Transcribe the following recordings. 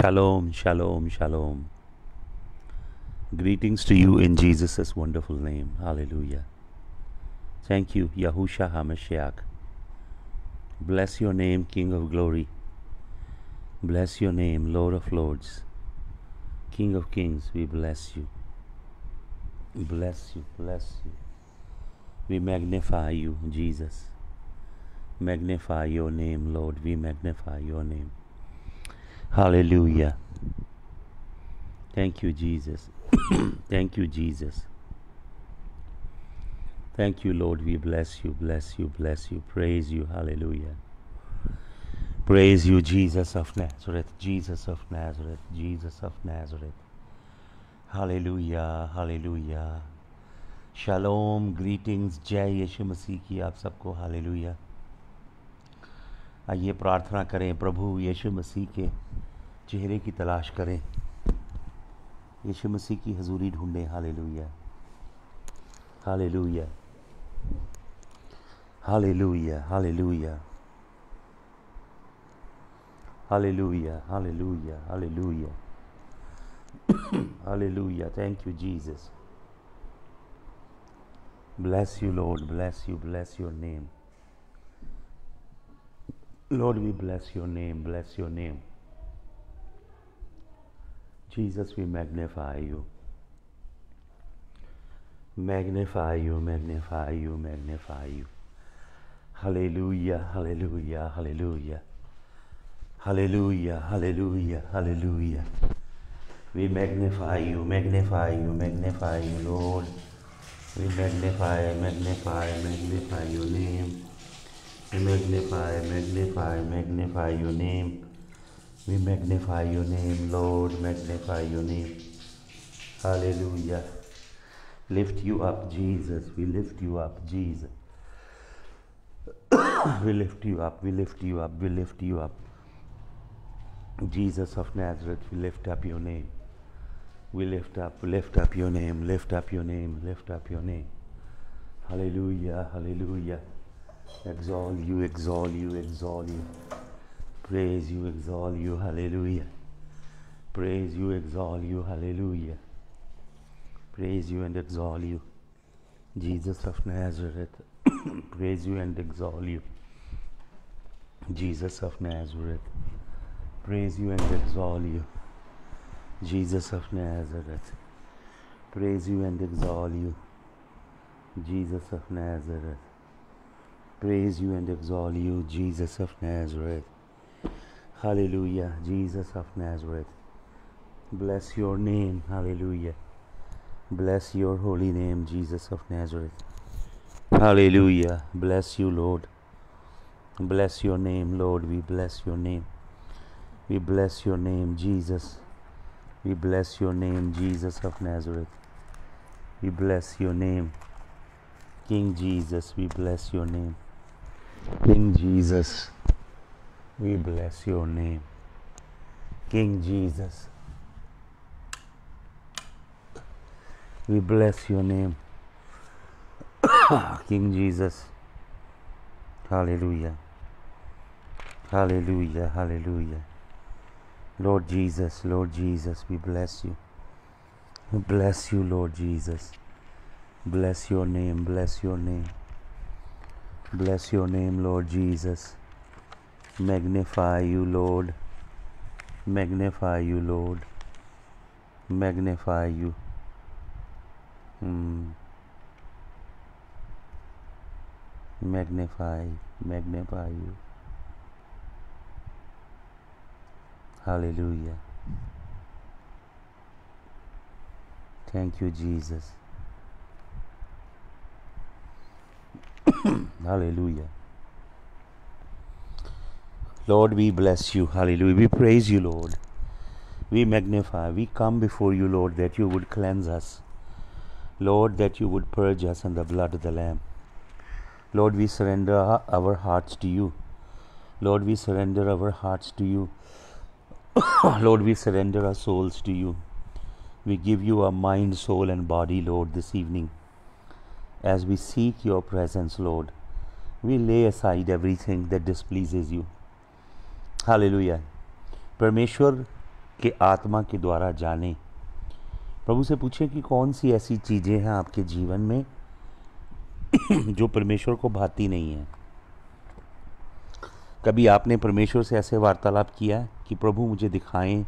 Shalom, shalom, shalom. Greetings to you in Jesus' wonderful name. Hallelujah. Thank you, Yahusha HaMashiach. Bless your name, King of glory. Bless your name, Lord of lords. King of kings, we bless you. Bless you, bless you. We magnify you, Jesus. Magnify your name, Lord. We magnify your name. Hallelujah. Thank you, Jesus. Thank you, Jesus. Thank you, Lord. We bless you, bless you, bless you. Praise you. Hallelujah. Praise you, Jesus of Nazareth, Jesus of Nazareth, Jesus of Nazareth. Hallelujah, hallelujah. Shalom, greetings, Jai Yeshu Masih ki aap sabko, hallelujah. आइए प्रार्थना करें प्रभु यीशु मसीह के चेहरे की तलाश करें यीशु मसीह की हजूरी ढूंढें hallelujah hallelujah hallelujah hallelujah hallelujah hallelujah hallelujah hallelujah thank you Jesus bless you Lord bless you bless your name Lord, we bless your name, bless your name. Jesus, we magnify you. Magnify you, magnify you, magnify you. Hallelujah, hallelujah, hallelujah. Hallelujah, hallelujah, hallelujah. We magnify you, magnify you, magnify you, Lord. We magnify, magnify, magnify your name magnify, magnify, magnify your name. We magnify your name, Lord, magnify your name. Hallelujah. Lift you up, Jesus. We lift you up, Jesus. we lift you up, we lift you up, we lift you up. Jesus of Nazareth, we lift up your name. We lift up, lift up your name, lift up your name, lift up your name. Hallelujah, hallelujah. Exalt you, exalt you, exalt you. Praise you, exalt you, hallelujah. Praise you, exalt you, hallelujah. Praise you and exalt you. Jesus of Nazareth, praise you and exalt you. Jesus of Nazareth, praise you and exalt you. Jesus of Nazareth, praise you and exalt you. Jesus of Nazareth praise you and exalt you, Jesus of Nazareth. Hallelujah, Jesus of Nazareth. Bless your name, hallelujah. Bless your holy name, Jesus of Nazareth. Hallelujah. Bless you, Lord. Bless your name, Lord. We bless your name. We bless your name, Jesus. We bless your name, Jesus of Nazareth. We bless your name, King Jesus. We bless your name. King Jesus, we bless your name. King Jesus, we bless your name. King Jesus, hallelujah. Hallelujah, hallelujah. Lord Jesus, Lord Jesus, we bless you. We bless you, Lord Jesus. Bless your name, bless your name. Bless your name, Lord Jesus. Magnify you, Lord. Magnify you, Lord. Magnify you. Mm. Magnify, magnify you. Hallelujah. Thank you, Jesus. Hallelujah. Lord, we bless you. Hallelujah. We praise you, Lord. We magnify. We come before you, Lord, that you would cleanse us. Lord, that you would purge us in the blood of the Lamb. Lord, we surrender our hearts to you. Lord, we surrender our hearts to you. Lord, we surrender our souls to you. We give you our mind, soul, and body, Lord, this evening. as we seek your presence, Lord. We lay aside everything that displeases you. Hallelujah परमेश्वर के आत्मा के द्वारा जाने प्रभु से पूछे कि कौन सी ऐसी चीज़ें हैं आपके जीवन में जो परमेश्वर को भाती नहीं है कभी आपने परमेश्वर से ऐसे वार्तालाप किया कि प्रभु मुझे दिखाएं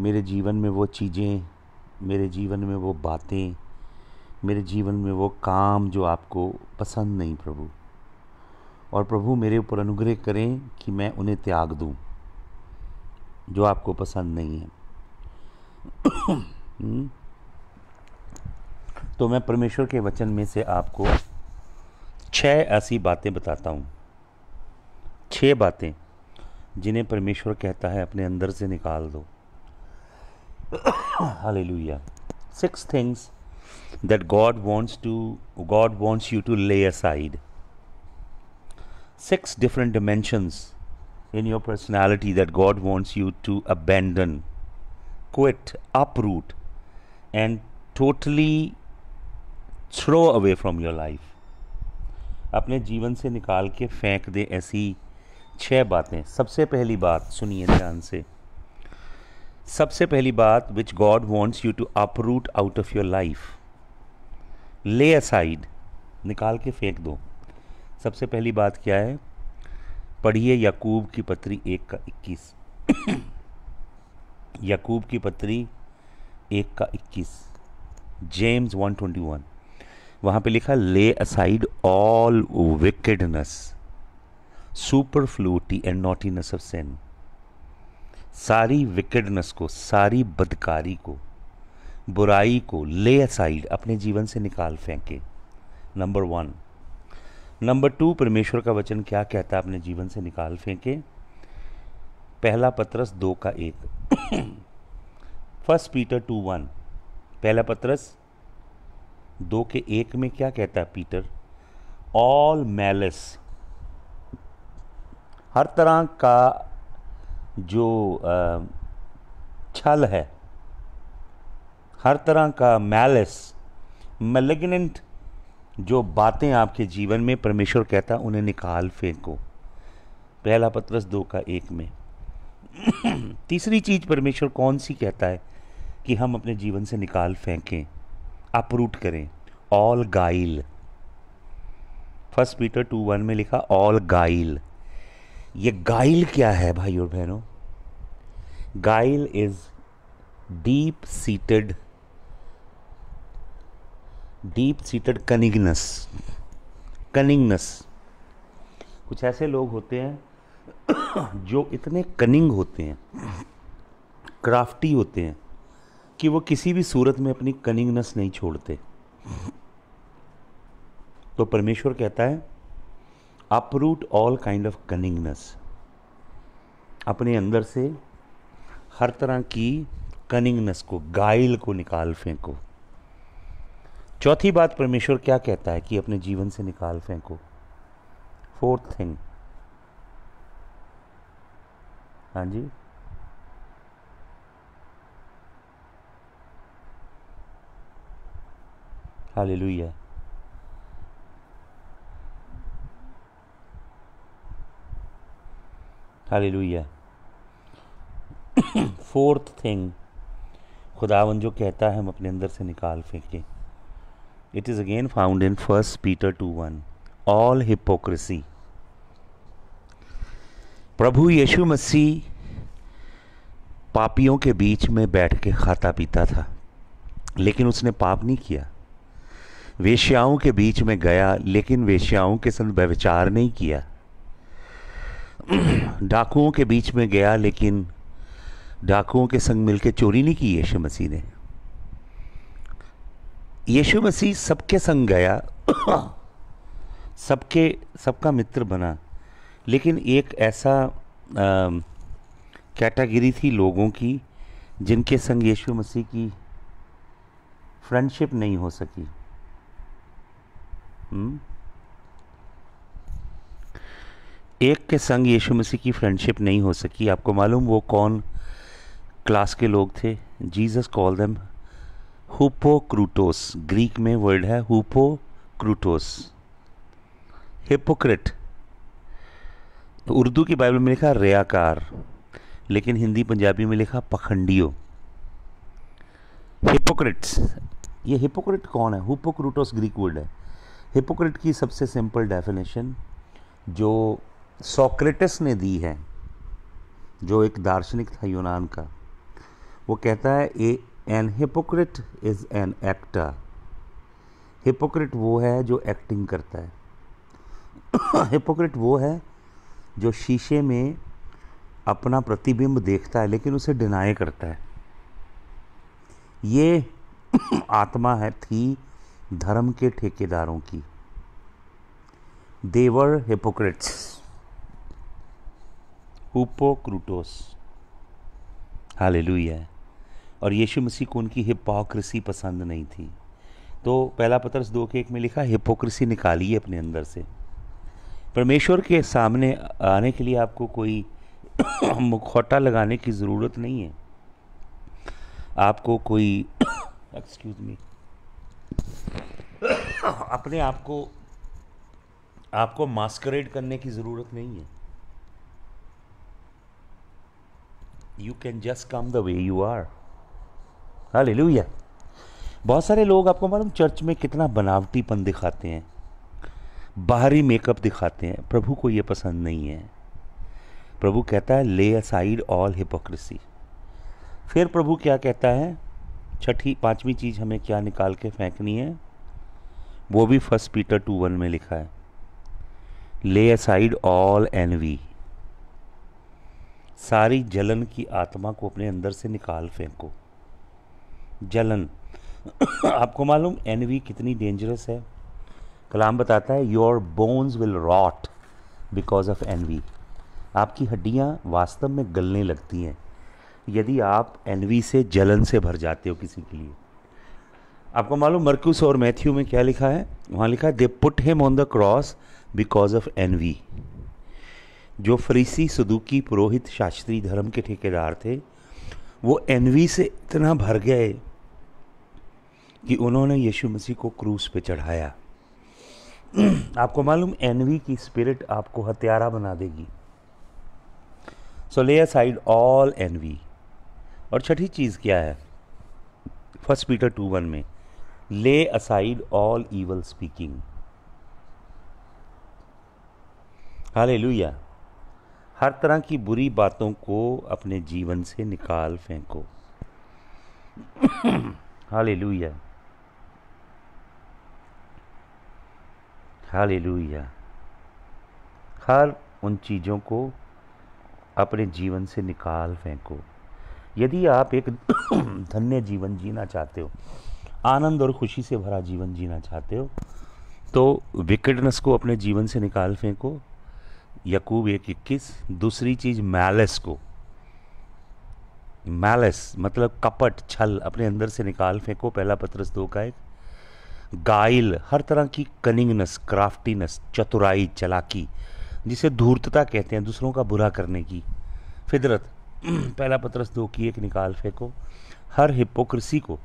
मेरे जीवन में वो चीज़ें मेरे जीवन में वो बातें मेरे जीवन में वो काम जो आपको पसंद नहीं प्रभु और प्रभु मेरे ऊपर अनुग्रह करें कि मैं उन्हें त्याग दूं जो आपको पसंद नहीं है हम्म। तो मैं परमेश्वर के वचन में से आपको छह ऐसी बातें बताता हूँ छह बातें जिन्हें परमेश्वर कहता है अपने अंदर से निकाल दो hallelujah six things that God wants to God wants you to lay aside. Six different dimensions in your personality that God wants you to abandon, quit, uproot, and totally throw away from your life. अपने जीवन से निकाल के फेंक दे ऐसी छह बातें सबसे पहली बात सुनिए ध्यान से सबसे पहली बात which God wants you to uproot out of your life lay aside निकाल के फेंक दो सबसे पहली बात क्या है पढ़िए याकूब की पत्री एक का इक्कीस याकूब की पत्री एक का इक्कीस जेम्स वन ट्वेंटी वन वहाँ पर लिखा lay aside all wickedness superfluity and naughtiness of sin सारी विकेडनेस को सारी बदकारी को बुराई को ले असाइड अपने जीवन से निकाल फेंके नंबर वन नंबर टू परमेश्वर का वचन क्या कहता है अपने जीवन से निकाल फेंके पहला पत्रस दो का एक फर्स्ट पीटर टू वन पहला पत्रस दो के एक में क्या कहता है पीटर ऑल मैलिस हर तरह का जो छल है हर तरह का मैलिस मेलेगनेंट जो बातें आपके जीवन में परमेश्वर कहता उन्हें निकाल फेंको पहला पत्रस दो का एक में तीसरी चीज परमेश्वर कौन सी कहता है कि हम अपने जीवन से निकाल फेंकें अपरूट करें all guile first Peter two one में लिखा ऑल गाइल ये गाइल क्या है भाई और बहनों guile is deep seated deep seated cunningness cunningness कुछ ऐसे लोग होते हैं जो इतने कनिंग होते हैं क्राफ्टी होते हैं कि वो किसी भी सूरत में अपनी कनिंगनेस नहीं छोड़ते तो परमेश्वर कहता है uproot all kind of cunningness अपने अंदर से हर तरह की कनिंगनेस को गाइल को निकाल फेंको चौथी बात परमेश्वर क्या कहता है कि अपने जीवन से निकाल फेंको फोर्थ थिंग हाँ जी हाली हालेलुया फोर्थ थिंग खुदावन जो कहता है हम अपने अंदर से निकाल फेंकें it is again found in first Peter two one all hypocrisy प्रभु यीशु मसीह पापियों के बीच में बैठ के खाता पीता था लेकिन उसने पाप नहीं किया वेश्याओं के बीच में गया लेकिन वेश्याओं के संग व्यविचार नहीं किया डाकुओं के बीच में गया लेकिन डाकुओं के संग मिलकर चोरी नहीं की यीशु मसीह ने यीशु मसीह सबके संग गया सबके सबका मित्र बना लेकिन एक ऐसा कैटेगरी थी लोगों की जिनके संग यीशु मसीह की फ्रेंडशिप नहीं हो सकी हुँ? हम्म? एक के संग यीशु मसीह की फ्रेंडशिप नहीं हो सकी आपको मालूम वो कौन क्लास के लोग थे जीसस कॉल देम हुपोक्रूटोस ग्रीक में वर्ड है हुपोक्रूटोस तो हिपोक्रेट उर्दू की बाइबल में लिखा रेयाकार लेकिन हिंदी पंजाबी में लिखा पखंडियो हिपोक्रेट्स ये हिपोक्रेट कौन है हुपोक्रूटोस ग्रीक वर्ड है हिपोक्रेट की सबसे सिंपल डेफिनेशन जो सोक्रेटस ने दी है जो एक दार्शनिक था यूनान का वो कहता है a an hypocrite is an actor hypocrite वो है जो एक्टिंग करता है हिपोक्रेट वो है जो शीशे में अपना प्रतिबिंब देखता है लेकिन उसे डिनाई करता है ये आत्मा है थी धर्म के ठेकेदारों की देवर हिपोक्रेट्स हुपोक्रूटोस है और यीशु मसीह को उनकी हिपोक्रेसी पसंद नहीं थी तो पहला पत्रस दो के एक में लिखा हिपोक्रेसी निकालिए अपने अंदर से परमेश्वर के सामने आने के लिए आपको कोई मुखौटा लगाने की ज़रूरत नहीं है आपको कोई एक्सक्यूज मी अपने आप को आपको मास्करेड करने की ज़रूरत नहीं है you can just come the way you are hallelujah बहुत सारे लोग आपको मालूम चर्च में कितना बनावटीपन दिखाते हैं बाहरी मेकअप दिखाते हैं प्रभु को ये पसंद नहीं है प्रभु कहता है ले असाइड ऑल हिपोक्रेसी फिर प्रभु क्या कहता है छठी पांचवी चीज़ हमें क्या निकाल के फेंकनी है वो भी फर्स्ट पीटर टू वन में लिखा है ले असाइड ऑल वी सारी जलन की आत्मा को अपने अंदर से निकाल फेंको जलन आपको मालूम एन कितनी डेंजरस है कलाम बताता है your bones will rot because of envy आपकी हड्डियाँ वास्तव में गलने लगती हैं यदि आप एन से जलन से भर जाते हो किसी के लिए आपको मालूम मरकूस और मैथ्यू में क्या लिखा है वहाँ लिखा है they put him on the cross because of envy जो फरीसी सदुकी पुरोहित शास्त्री धर्म के ठेकेदार थे वो एन से इतना भर गए कि उन्होंने यीशु मसीह को क्रूस पे चढ़ाया आपको मालूम एनवी की स्पिरिट आपको हत्यारा बना देगी सो ले साइड ऑल एनवी और छठी चीज़ क्या है फर्स्ट पीटर टू वन में ले असाइड ऑल ईवल स्पीकिंग हाले हर तरह की बुरी बातों को अपने जीवन से निकाल फेंको हाले लुया हालेलुया हर उन चीज़ों को अपने जीवन से निकाल फेंको यदि आप एक धन्य जीवन जीना चाहते हो आनंद और खुशी से भरा जीवन जीना चाहते हो तो विकेटनेस को अपने जीवन से निकाल फेंको यकूब एक इक्कीस दूसरी चीज़ मैलस को मैलस मतलब कपट छल अपने अंदर से निकाल फेंको पहला पत्रस दो का एक गाइल हर तरह की कनिंगनेस क्राफ्टीनेस चतुराई चलाकी जिसे धूर्तता कहते हैं दूसरों का बुरा करने की फिदरत पहला पत्रस दो की एक निकाल फेंको हर हिपोक्रेसी को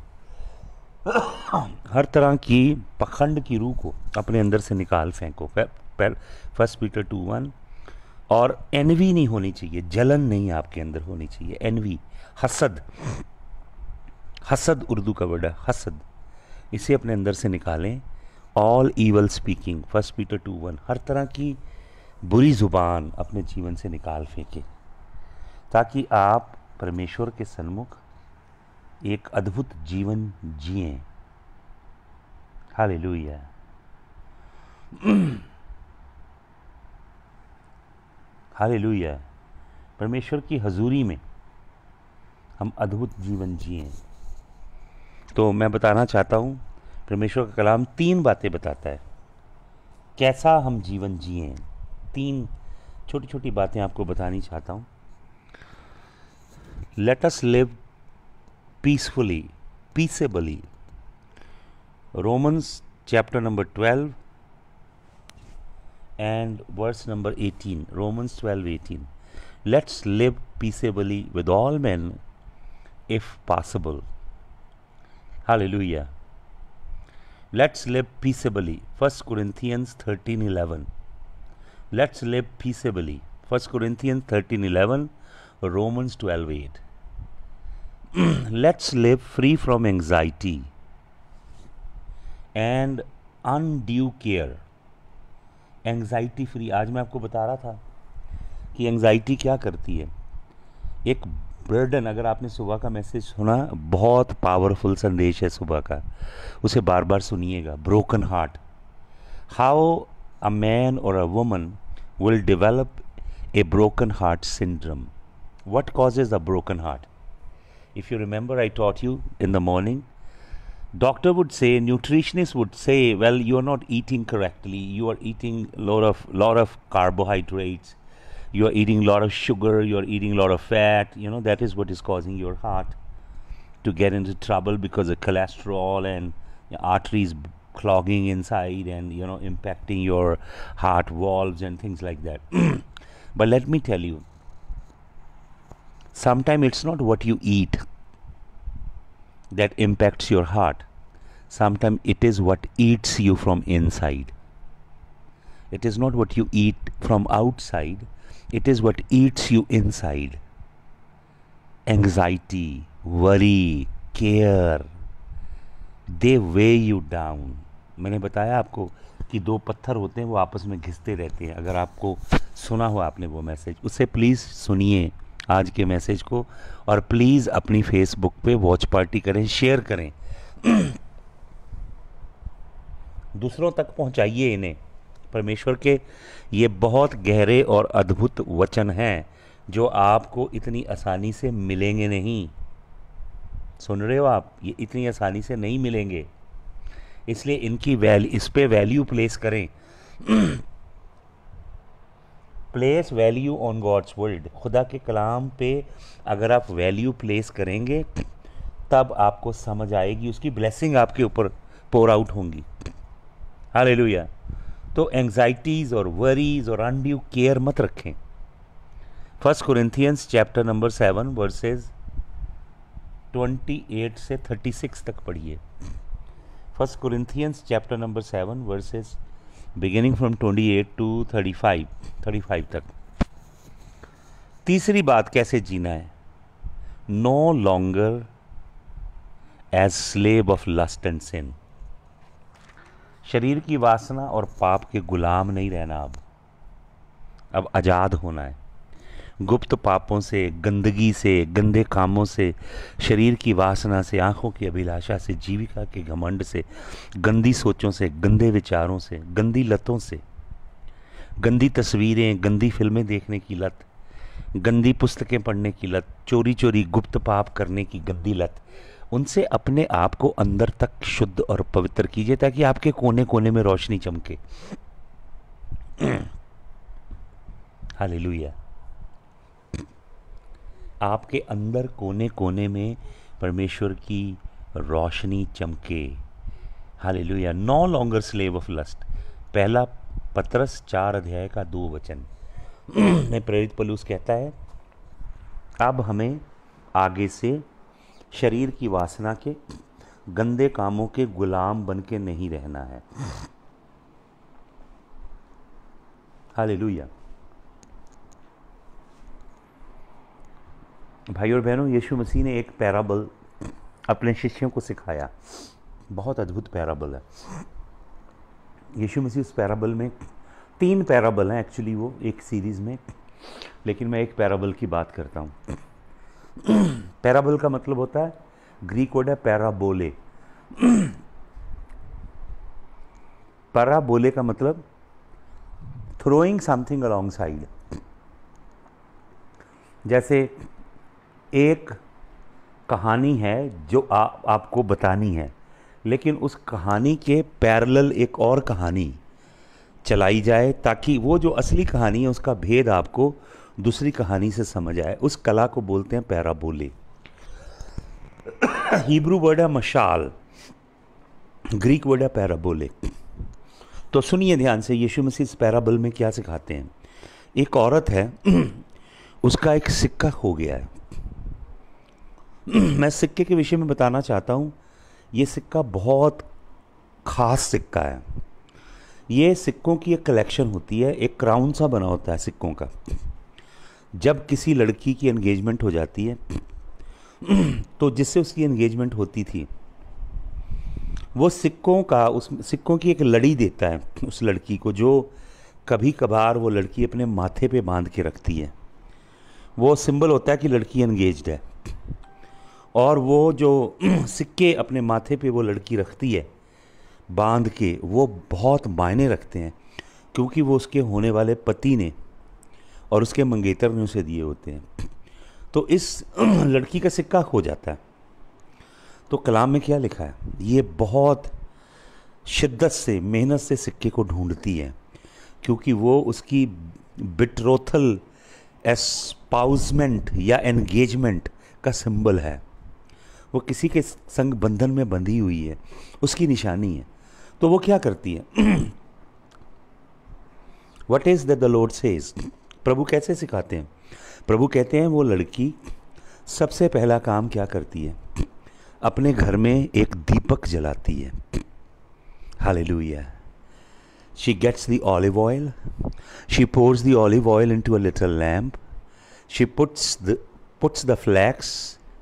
हर तरह की पखंड की रूह को अपने अंदर से निकाल फेंको फर्स्ट पीटर टू वन और एनवी नहीं होनी चाहिए जलन नहीं आपके अंदर होनी चाहिए एनवी हसद हसद उर्दू का वर्ड है हसद इसे अपने अंदर से निकालें all evil speaking first Peter two one हर तरह की बुरी ज़ुबान अपने जीवन से निकाल फेंके ताकि आप परमेश्वर के सन्मुख एक अद्भुत जीवन जिए हाल लुया हाल परमेश्वर की हजूरी में हम अद्भुत जीवन जिए तो मैं बताना चाहता हूँ परमेश्वर का कलाम तीन बातें बताता है कैसा हम जीवन जिए तीन छोटी छोटी बातें आपको बतानी चाहता हूँ let us live peacefully peaceably Romans chapter number twelve and verse number eighteen Romans twelve eighteen let's live peaceably with all man if possible Hallelujah. Let's live peaceably. 1 Corinthians 13 11. Let's live peaceably. 1 Corinthians 13 11. Romans 12 8. Let's live free from anxiety and undue care. Anxiety free आज मैं आपको बता रहा था कि anxiety क्या करती है एक बर्डन अगर आपने सुबह का मैसेज सुना बहुत पावरफुल संदेश है सुबह का उसे बार बार सुनिएगा broken heart how a man और a woman will develop a broken heart syndrome what cause is a broken heart if you remember I taught you in the morning doctor would say nutritionist would say well you are not eating correctly you are eating lot of lot of carbohydrates you're eating a lot of sugar, you're eating a lot of fat, you know, that is what is causing your heart to get into trouble because of cholesterol and arteries clogging inside and, you know, impacting your heart valves and things like that. but let me tell you, sometimes it's not what you eat that impacts your heart. Sometimes it is what eats you from inside. It is not what you eat from outside, it is what eats you inside anxiety, worry, care they weigh you down मैंने बताया आपको कि दो पत्थर होते हैं वो आपस में घिसते रहते हैं अगर आपको सुना हो आपने वो मैसेज उसे प्लीज़ सुनिए आज के मैसेज को और प्लीज़ अपनी फेसबुक पे वॉच पार्टी करें शेयर करें दूसरों तक पहुंचाइए इन्हें परमेश्वर के ये बहुत गहरे और अद्भुत वचन हैं जो आपको इतनी आसानी से मिलेंगे नहीं सुन रहे हो आप ये इतनी आसानी से नहीं मिलेंगे इसलिए इनकी वैल इस पर वैल्यू प्लेस करें place value on God's word खुदा के कलाम पे अगर आप वैल्यू प्लेस करेंगे तब आपको समझ आएगी उसकी ब्लेसिंग आपके ऊपर पोर आउट होंगी हालेलुया तो एंग्जाइटीज़ और वरीज और अनड्यू केयर मत रखें first Corinthians chapter number seven verses 28 से 36 तक पढ़िए first Corinthians chapter number seven verses beginning from 28 to 35 35 तक तीसरी बात कैसे जीना है no longer as slave of lust and sin शरीर की वासना और पाप के गुलाम नहीं रहना अब अब आज़ाद होना है गुप्त पापों से गंदगी से गंदे कामों से शरीर की वासना से आंखों की अभिलाषा से जीविका के घमंड से गंदी सोचों से गंदे विचारों से गंदी लतों से गंदी तस्वीरें गंदी फिल्में देखने की लत गंदी पुस्तकें पढ़ने की लत चोरी चोरी गुप्त पाप करने की गंदी लत उनसे अपने आप को अंदर तक शुद्ध और पवित्र कीजिए ताकि आपके कोने कोने में रोशनी चमके हाल आपके अंदर कोने कोने में परमेश्वर की रोशनी चमके लुया no longer slave of lust पहला पत्रस चार अध्याय का दो वचन प्रेरित पलूस कहता है अब हमें आगे से शरीर की वासना के गंदे कामों के गुलाम बन के नहीं रहना है लुया भाई और बहनों यीशु मसीह ने एक पैराबल अपने शिष्यों को सिखाया बहुत अद्भुत पैराबल है यीशु मसीह उस पैराबल में तीन पैराबल हैं एक्चुअली वो एक सीरीज़ में लेकिन मैं एक पैराबल की बात करता हूँ पैराबल का मतलब होता है ग्रीक वर्ड है पैराबोले पैराबोले का मतलब थ्रोइंग समथिंग अलोंग साइड जैसे एक कहानी है जो आ, आपको बतानी है लेकिन उस कहानी के पैरेलल एक और कहानी चलाई जाए ताकि वो जो असली कहानी है उसका भेद आपको दूसरी कहानी से समझ आए उस कला को बोलते हैं पैराबोले हिब्रू वर्ड है मशाल ग्रीक वर्ड है पैराबोले तो सुनिए ध्यान से यीशु मसीह इस पैराबल में क्या सिखाते हैं एक औरत है उसका एक सिक्का खो गया है मैं सिक्के के विषय में बताना चाहता हूँ ये सिक्का बहुत ख़ास सिक्का है ये सिक्कों की एक कलेक्शन होती है एक क्राउन सा बना होता है सिक्कों का जब किसी लड़की की एंगेजमेंट हो जाती है तो जिससे उसकी एंगेजमेंट होती थी वो सिक्कों का उस सिक्कों की एक लड़ी देता है उस लड़की को जो कभी कभार वो लड़की अपने माथे पे बांध के रखती है वो सिंबल होता है कि लड़की एंगेज्ड है और वो जो सिक्के अपने माथे पे वो लड़की रखती है बांध के वो बहुत मायने रखते हैं क्योंकि वो उसके होने वाले पति ने और उसके मंगेतर ने उसे दिए होते हैं तो इस लड़की का सिक्का खो जाता है तो कलाम में क्या लिखा है ये बहुत शिद्दत से मेहनत से सिक्के को ढूंढती है क्योंकि वो उसकी बिट्रोथल एस्पाउजमेंट या एंगेजमेंट का सिंबल है वो किसी के संग बंधन में बंधी हुई है उसकी निशानी है तो वो क्या करती है what is the Lord says प्रभु कैसे सिखाते हैं प्रभु कहते हैं वो लड़की सबसे पहला काम क्या करती है अपने घर में एक दीपक जलाती है हाल hallelujah she gets the olive oil she pours the olive oil into a little lamp she puts the puts the flax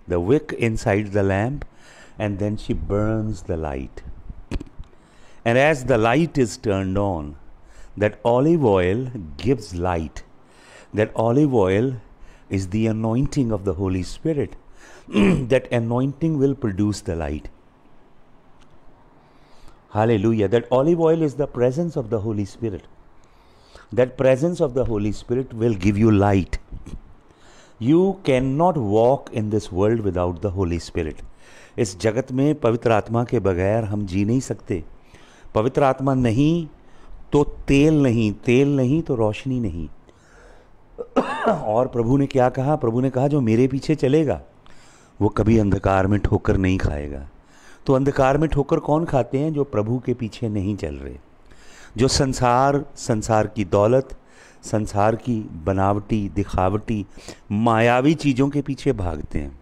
the wick inside the lamp and then she burns the light and as the light is turn on that olive oil gives light that olive oil is the anointing of the Holy Spirit. that anointing will produce the light. Hallelujah. That olive oil is the presence of the Holy Spirit. That presence of the Holy Spirit will give you light. You cannot walk in this world without the Holy Spirit. इस जगत में पवित्र आत्मा के बगैर हम जी नहीं सकते पवित्र आत्मा नहीं तो तेल नहीं तेल नहीं तो रोशनी नहीं और प्रभु ने क्या कहा प्रभु ने कहा जो मेरे पीछे चलेगा वो कभी अंधकार में ठोकर नहीं खाएगा तो अंधकार में ठोकर कौन खाते हैं जो प्रभु के पीछे नहीं चल रहे जो संसार संसार की दौलत संसार की बनावटी दिखावटी मायावी चीज़ों के पीछे भागते हैं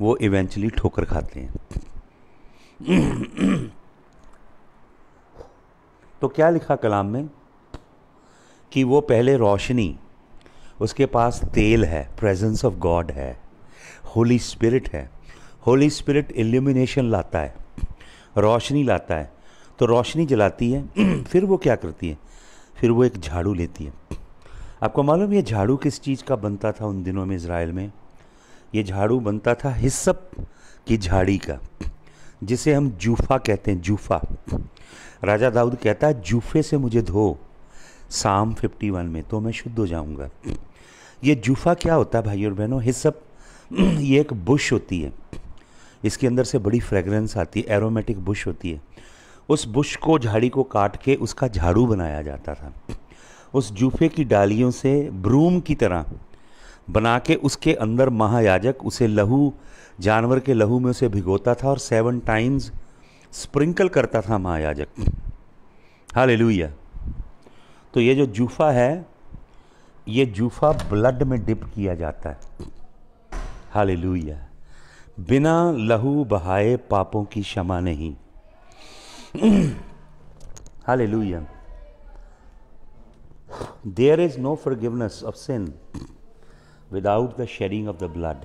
वो इवेंचुअली ठोकर खाते हैं तो क्या लिखा कलाम में कि वो पहले रोशनी उसके पास तेल है प्रेजेंस ऑफ गॉड है होली स्पिरिट है होली स्पिरिट इल्यूमिनेशन लाता है रोशनी लाता है तो रोशनी जलाती है फिर वो क्या करती है फिर वो एक झाड़ू लेती है आपको मालूम ये झाड़ू किस चीज़ का बनता था उन दिनों में इसराइल में ये झाड़ू बनता था हिस्सप की झाड़ी का जिसे हम जूफा कहते हैं जूफा राजा दाऊद कहता है जूफे से मुझे धो साम 51 में तो मैं शुद्ध हो जाऊंगा ये जूफा क्या होता है भाई और बहनों सब ये एक बुश होती है इसके अंदर से बड़ी फ्रेगरेंस आती है एरोमेटिक बुश होती है उस बुश को झाड़ी को काट के उसका झाड़ू बनाया जाता था उस जूफे की डालियों से ब्रूम की तरह बना के उसके अंदर महायाजक उसे लहू जानवर के लहू में उसे भिगोता था और सेवन टाइम्स स्प्रिंकल करता था महायाजक हालेलुया तो ये जो जूफा है ये जूफा ब्लड में डिप किया जाता है हालेलुया बिना लहू बहाए पापों की क्षमा नहीं लुइया there is no forgiveness of sin without the shedding of the blood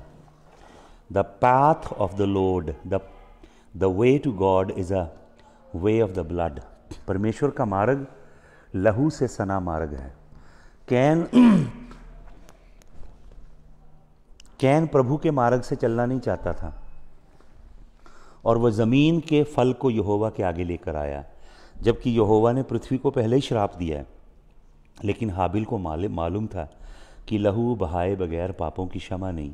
the path of the Lord the way to God is a way of the blood परमेश्वर का मार्ग लहू से सना मार्ग है कैन कैन प्रभु के मार्ग से चलना नहीं चाहता था और वह ज़मीन के फल को यहोवा के आगे लेकर आया जबकि यहोवा ने पृथ्वी को पहले ही श्राप दिया है लेकिन हाबिल को मालूम था कि लहू बहाए बगैर पापों की क्षमा नहीं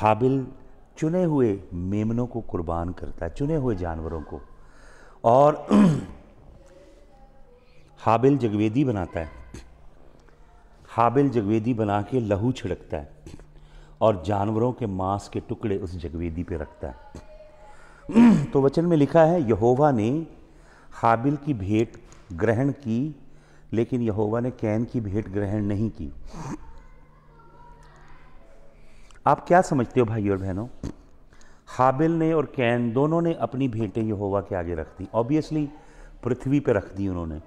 हाबिल चुने हुए मेमनों को कुर्बान करता है चुने हुए जानवरों को और हाबिल जगवेदी बनाता है हाबिल जगवेदी बना के लहू छिड़कता है और जानवरों के मांस के टुकड़े उस जगवेदी पे रखता है तो वचन में लिखा है यहोवा ने हाबिल की भेंट ग्रहण की लेकिन यहोवा ने कैन की भेंट ग्रहण नहीं की आप क्या समझते हो भाई और बहनों हाबिल ने और कैन दोनों ने अपनी भेंटें यहोवा के आगे रख दी ऑब्वियसली पृथ्वी पे रख दी उन्होंने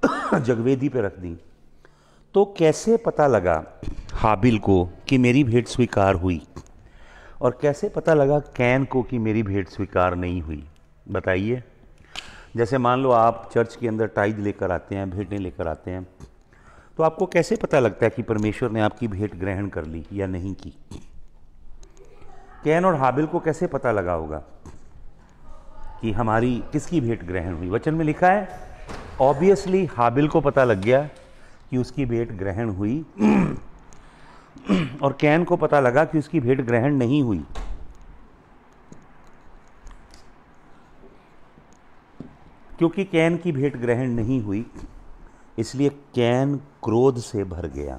जगवेदी पे रख दी तो कैसे पता लगा हाबिल को कि मेरी भेंट स्वीकार हुई और कैसे पता लगा कैन को कि मेरी भेंट स्वीकार नहीं हुई बताइए जैसे मान लो आप चर्च के अंदर टाइज लेकर आते हैं भेंटें लेकर आते हैं तो आपको कैसे पता लगता है कि परमेश्वर ने आपकी भेंट ग्रहण कर ली या नहीं की कैन और हाबिल को कैसे पता लगा होगा कि हमारी किसकी भेंट ग्रहण हुई वचन में लिखा है ऑब्वियसली हाबिल को पता लग गया कि उसकी भेंट ग्रहण हुई और कैन को पता लगा कि उसकी भेंट ग्रहण नहीं हुई क्योंकि कैन की भेंट ग्रहण नहीं हुई इसलिए कैन क्रोध से भर गया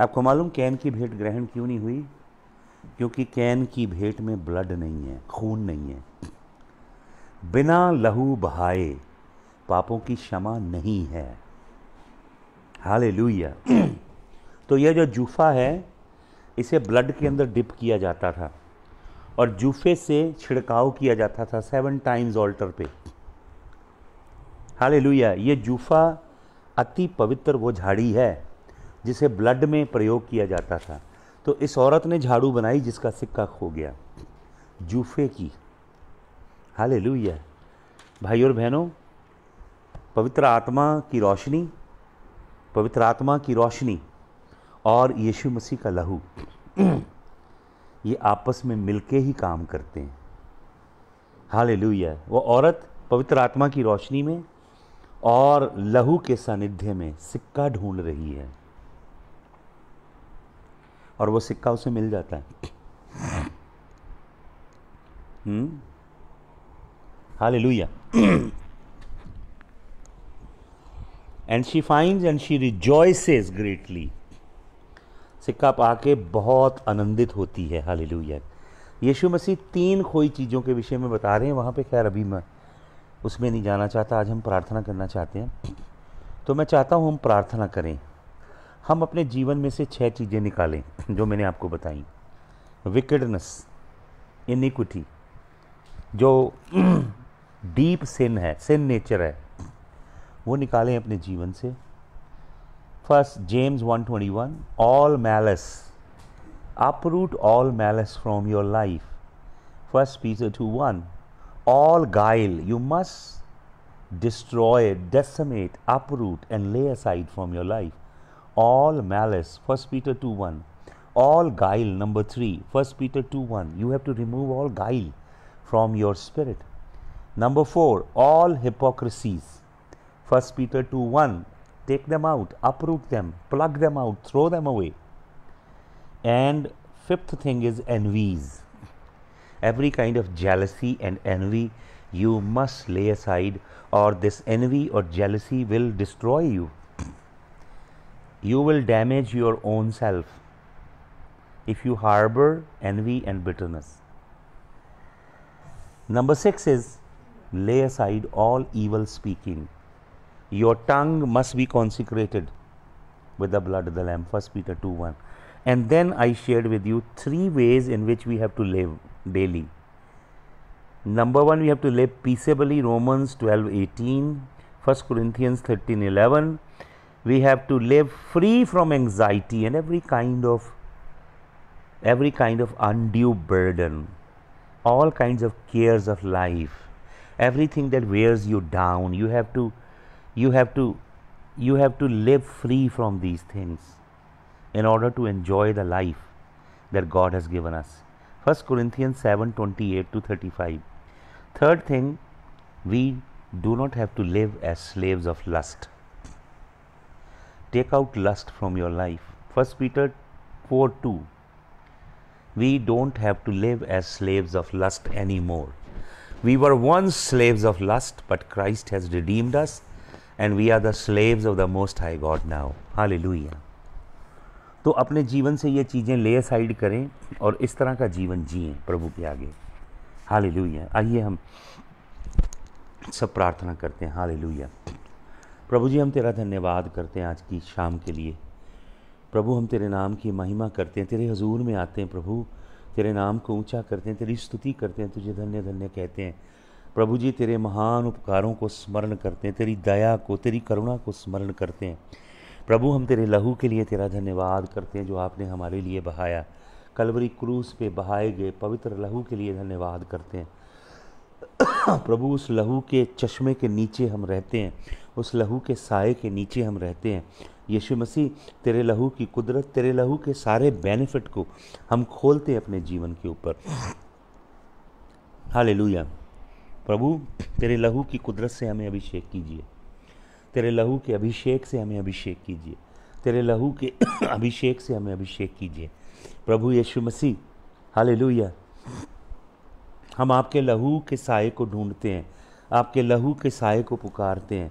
आपको मालूम कैन की भेंट ग्रहण क्यों नहीं हुई क्योंकि कैन की भेंट में ब्लड नहीं है खून नहीं है बिना लहू बहाए पापों की क्षमा नहीं है हाले तो यह जो जूफा है इसे ब्लड के अंदर डिप किया जाता था और जूफे से छिड़काव किया जाता था सेवन टाइम्स ऑल्टर पे हाले लुइया ये जूफा अति पवित्र वो झाड़ी है जिसे ब्लड में प्रयोग किया जाता था तो इस औरत ने झाड़ू बनाई जिसका सिक्का खो गया जूफे की हाले लुइया भाई और बहनों पवित्र आत्मा की रोशनी पवित्र आत्मा की रोशनी और यीशु मसीह का लहू ये आपस में मिलके ही काम करते हैं हाल वो औरत पवित्र आत्मा की रोशनी में और लहू के सानिध्य में सिक्का ढूंढ रही है और वो सिक्का उसे मिल जाता है hmm. Hallelujah and she find and she rejoices greatly सिक्का पाके बहुत आनंदित होती है हाल यीशु मसीह तीन खोई चीज़ों के विषय में बता रहे हैं वहाँ पे खैर अभी मैं उसमें नहीं जाना चाहता आज हम प्रार्थना करना चाहते हैं तो मैं चाहता हूँ हम प्रार्थना करें हम अपने जीवन में से छह चीज़ें निकालें जो मैंने आपको बताई विकेडनेस इनिक्विटी जो डीप सिन है सिन नेचर है वो निकालें अपने जीवन से first James 121 all malice uproot all malice from your life first Peter two one all guile you must destroy decimate uproot and lay aside from your life all malice first Peter two one all guile number three first Peter two one you have to remove all guile from your spirit number four all hypocrisies 1 Peter 2 1. Take them out, uproot them, pluck them out, throw them away. And fifth thing is envies. Every kind of jealousy and envy you must lay aside, or this envy or jealousy will destroy you. You will damage your own self if you harbor envy and bitterness. Number six is lay aside all evil speaking. Your tongue must be consecrated with the blood of the Lamb. 1 Peter 2 1. And then I shared with you three ways in which we have to live daily. Number one, we have to live peaceably, Romans 12 18, 1 Corinthians 13 11. We have to live free from anxiety and every kind of every kind of undue burden, all kinds of cares of life, everything that wears you down. You have to you have to you have to live free from these things in order to enjoy the life that God has given us. 1 Corinthians seven twenty-eight to 35. Third thing, we do not have to live as slaves of lust. Take out lust from your life. 1 Peter 4 2. We don't have to live as slaves of lust anymore. We were once slaves of lust, but Christ has redeemed us and we are the slaves of the most high God now hallelujah तो अपने जीवन से ये चीज़ें ले side करें और इस तरह का जीवन जिए प्रभु के आगे हालेलुया आइए हम सब प्रार्थना करते हैं हालेलुया प्रभु जी हम तेरा धन्यवाद करते हैं आज की शाम के लिए प्रभु हम तेरे नाम की महिमा करते हैं तेरे हजूर में आते हैं प्रभु तेरे नाम को ऊंचा करते हैं तेरी स्तुति करते हैं तुझे धन्य धन्य कहते हैं प्रभु जी तेरे महान उपकारों को स्मरण करते हैं तेरी दया को तेरी करुणा को स्मरण करते हैं प्रभु हम तेरे लहू के लिए तेरा धन्यवाद करते हैं जो आपने हमारे लिए बहाया कलवरी क्रूस पे बहाए गए पवित्र लहू के लिए धन्यवाद करते हैं प्रभु उस लहू के चश्मे के नीचे हम रहते हैं उस लहू के साय के नीचे हम रहते हैं यीशु मसीह तेरे लहू की कुदरत तेरे लहू के सारे बेनिफिट को हम खोलते हैं अपने जीवन के ऊपर हालेलुया प्रभु तेरे लहू की कुदरत से हमें अभिषेक कीजिए तेरे लहू के अभिषेक से हमें अभिषेक कीजिए तेरे लहू के अभिषेक से हमें अभिषेक कीजिए प्रभु यीशु मसीह हालेलुया हम आपके लहू के साय को ढूंढते हैं आपके लहू के साय को पुकारते हैं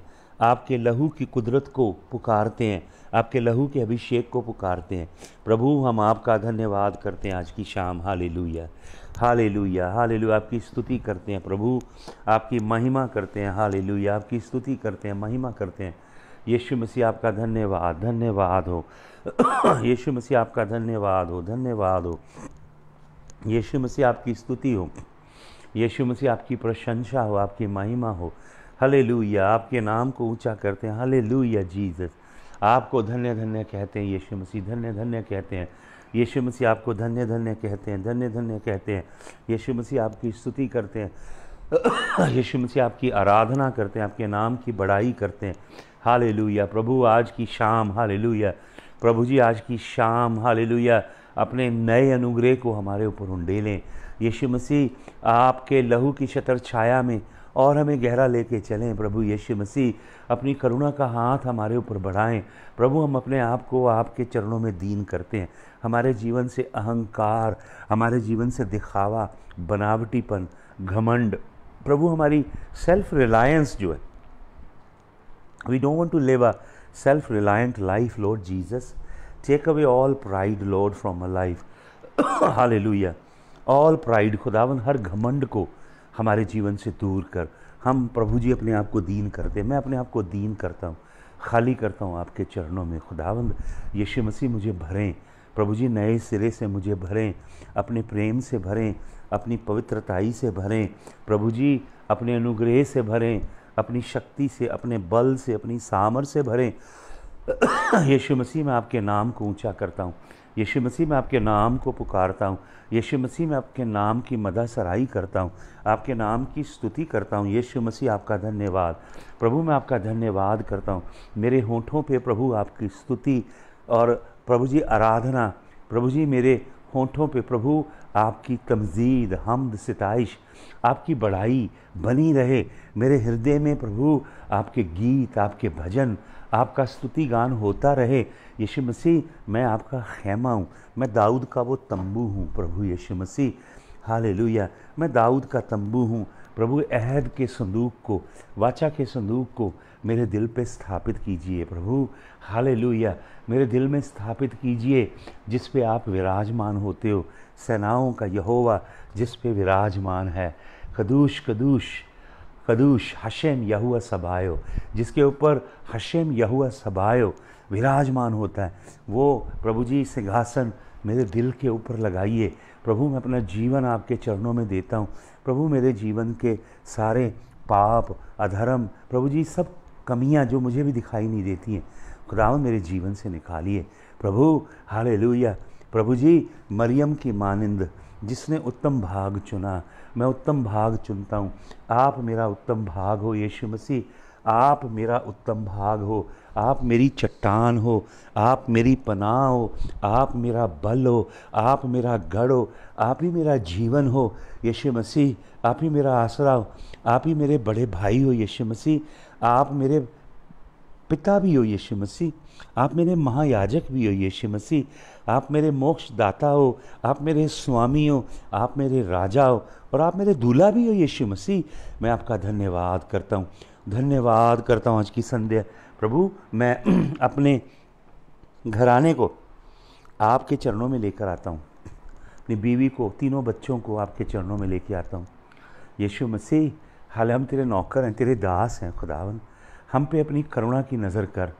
आपके लहू की कुदरत को पुकारते हैं आपके लहू के अभिषेक को पुकारते हैं प्रभु हम आपका धन्यवाद करते हैं आज की शाम हाले लुया हाले लुया हाले लुया आपकी स्तुति करते हैं प्रभु आपकी महिमा करते हैं हाले लुया आपकी स्तुति करते हैं महिमा करते हैं यीशु मसीह आपका धन्यवाद धन्यवाद हो यीशु मसीह आपका धन्यवाद हो धन्यवाद हो यीशु मसीह आपकी स्तुति हो यीशु मसीह आपकी प्रशंसा हो आपकी महिमा हो हले आपके नाम को ऊंचा करते हैं हले लुया जीजस आपको धन्य धन्य कहते हैं यीशु मसीह धन्य धन्य कहते हैं यीशु मसीह आपको धन्य धन्य कहते हैं धन्य धन्य कहते हैं यीशु मसीह आपकी स्तुति करते हैं यीशु मसीह आपकी आराधना करते हैं आपके नाम की बड़ाई करते हैं हालेलुया प्रभु आज की शाम हालेलुया प्रभु जी आज की शाम हालेलुया अपने नए अनुग्रह को हमारे ऊपर उंडेलें यीशु मसीह आपके लहू की छतर छाया में और हमें गहरा लेके चलें प्रभु यीशु मसीह अपनी करुणा का हाथ हमारे ऊपर बढ़ाएं प्रभु हम अपने आप को आपके चरणों में दीन करते हैं हमारे जीवन से अहंकार हमारे जीवन से दिखावा बनावटीपन घमंड प्रभु हमारी सेल्फ रिलायंस जो है we don't want to live a self reliant life Lord Jesus take away all pride Lord from a life hallelujah all pride खुदावन हर घमंड को हमारे जीवन से दूर कर हम प्रभु जी अपने आप को दीन करते हैं मैं अपने आप को दीन करता हूँ खाली करता हूँ आपके चरणों में खुदावंद यीशु मसीह मुझे भरें प्रभु जी नए सिरे से मुझे भरें अपने प्रेम से भरें अपनी पवित्रताई से भरें प्रभु जी अपने अनुग्रह से भरें अपनी शक्ति से अपने बल से अपनी सामर से भरें यीशु मसीह मैं आपके नाम को ऊंचा करता हूँ यीशु मसीह मैं आपके नाम को पुकारता हूँ यीशु मसीह मैं आपके नाम की मदा सराई करता हूँ आपके नाम की स्तुति करता हूँ यीशु मसीह आपका धन्यवाद प्रभु मैं आपका धन्यवाद करता हूँ मेरे होठों पे प्रभु आपकी स्तुति और प्रभु जी आराधना प्रभु जी मेरे होठों पे प्रभु आपकी तमजीद हमद सितइश आपकी बढ़ाई बनी रहे मेरे हृदय में प्रभु आपके गीत आपके भजन आपका स्तुति गान होता रहे यीशु मसीह मैं आपका खेमा हूँ मैं दाऊद का वो तंबू हूँ प्रभु यीशु मसीह हालेलुया मैं दाऊद का तंबू हूँ प्रभु अहद के संदूक को वाचा के संदूक को मेरे दिल पे स्थापित कीजिए प्रभु हालेलुया मेरे दिल में स्थापित कीजिए जिस पे आप विराजमान होते हो सेनाओं का यहोवा जिस पे विराजमान है कदूश कदूश कदूश हशेम यहुआ सभायो जिसके ऊपर हशेम यहुआ सभायो विराजमान होता है वो प्रभु जी सिंहासन मेरे दिल के ऊपर लगाइए प्रभु मैं अपना जीवन आपके चरणों में देता हूँ प्रभु मेरे जीवन के सारे पाप अधर्म प्रभु जी सब कमियाँ जो मुझे भी दिखाई नहीं देती हैं खुदावन मेरे जीवन से निकालिए प्रभु हाले प्रभु जी मरियम की मानिंद जिसने उत्तम भाग चुना मैं उत्तम भाग चुनता हूँ आप मेरा उत्तम भाग हो यीशु मसीह आप मेरा उत्तम भाग हो आप मेरी चट्टान हो आप मेरी पनाह हो आप मेरा बल हो आप मेरा गढ़ हो आप ही मेरा जीवन हो यीशु मसीह आप ही मेरा आसरा हो आप ही मेरे बड़े भाई हो यीशु मसीह आप मेरे पिता भी हो यीशु मसीह आप मेरे महायाजक भी हो यीशु मसीह आप मेरे मोक्ष दाता हो आप मेरे स्वामी हो आप मेरे राजा हो और आप मेरे दूल्हा भी हो यीशु मसीह मैं आपका धन्यवाद करता हूँ धन्यवाद करता हूँ आज की संध्या प्रभु मैं अपने घराने को आपके चरणों में लेकर आता हूँ अपनी बीवी को तीनों बच्चों को आपके चरणों में लेकर आता हूँ यीशु मसीह हाल हम तेरे नौकर हैं तेरे दास हैं खुदावन हम पे अपनी करुणा की नज़र कर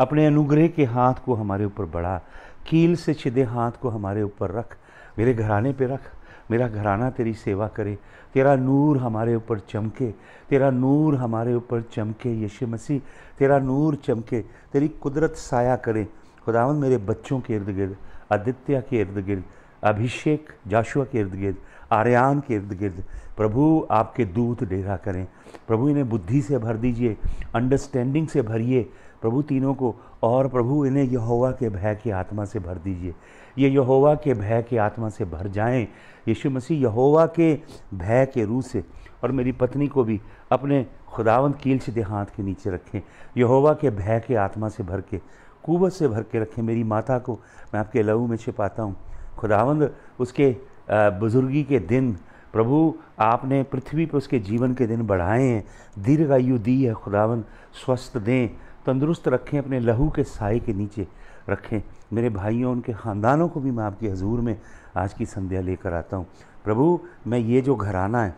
अपने अनुग्रह के हाथ को हमारे ऊपर बढ़ा कील से छिदे हाथ को हमारे ऊपर रख मेरे घराने पे रख मेरा घराना तेरी सेवा करे तेरा नूर हमारे ऊपर चमके तेरा नूर हमारे ऊपर चमके यीशु मसीह तेरा नूर चमके तेरी कुदरत साया करे खुदावन मेरे बच्चों के इर्द गिर्द आदित्य के इर्द गिर्द अभिषेक जाशुआ के इर्द गिर्द आर्यान के इर्द गिर्द प्रभु आपके दूत डेरा करें प्रभु इन्हें बुद्धि से भर दीजिए अंडरस्टैंडिंग से भरिए प्रभु तीनों को और प्रभु इन्हें यहोवा के भय की आत्मा से भर दीजिए ये यहोवा के भय की आत्मा से भर जाएं यीशु मसीह यहोवा के भय के रूह से और मेरी पत्नी को भी अपने खुदावंत कील से हाथ के नीचे रखें यहोवा के भय के आत्मा से भर के कुवत से भर के रखें मेरी माता को मैं आपके लहू में छिपाता हूँ खुदावंद उसके बुजुर्गी के दिन प्रभु आपने पृथ्वी पर उसके जीवन के दिन बढ़ाए हैं दीर्घायु दी है खुदावंद स्वस्थ दें तंदुरुस्त रखें अपने लहू के साय के नीचे रखें मेरे भाइयों उनके ख़ानदानों को भी मैं आपके हजूर में आज की संध्या लेकर आता हूँ प्रभु मैं ये जो घराना है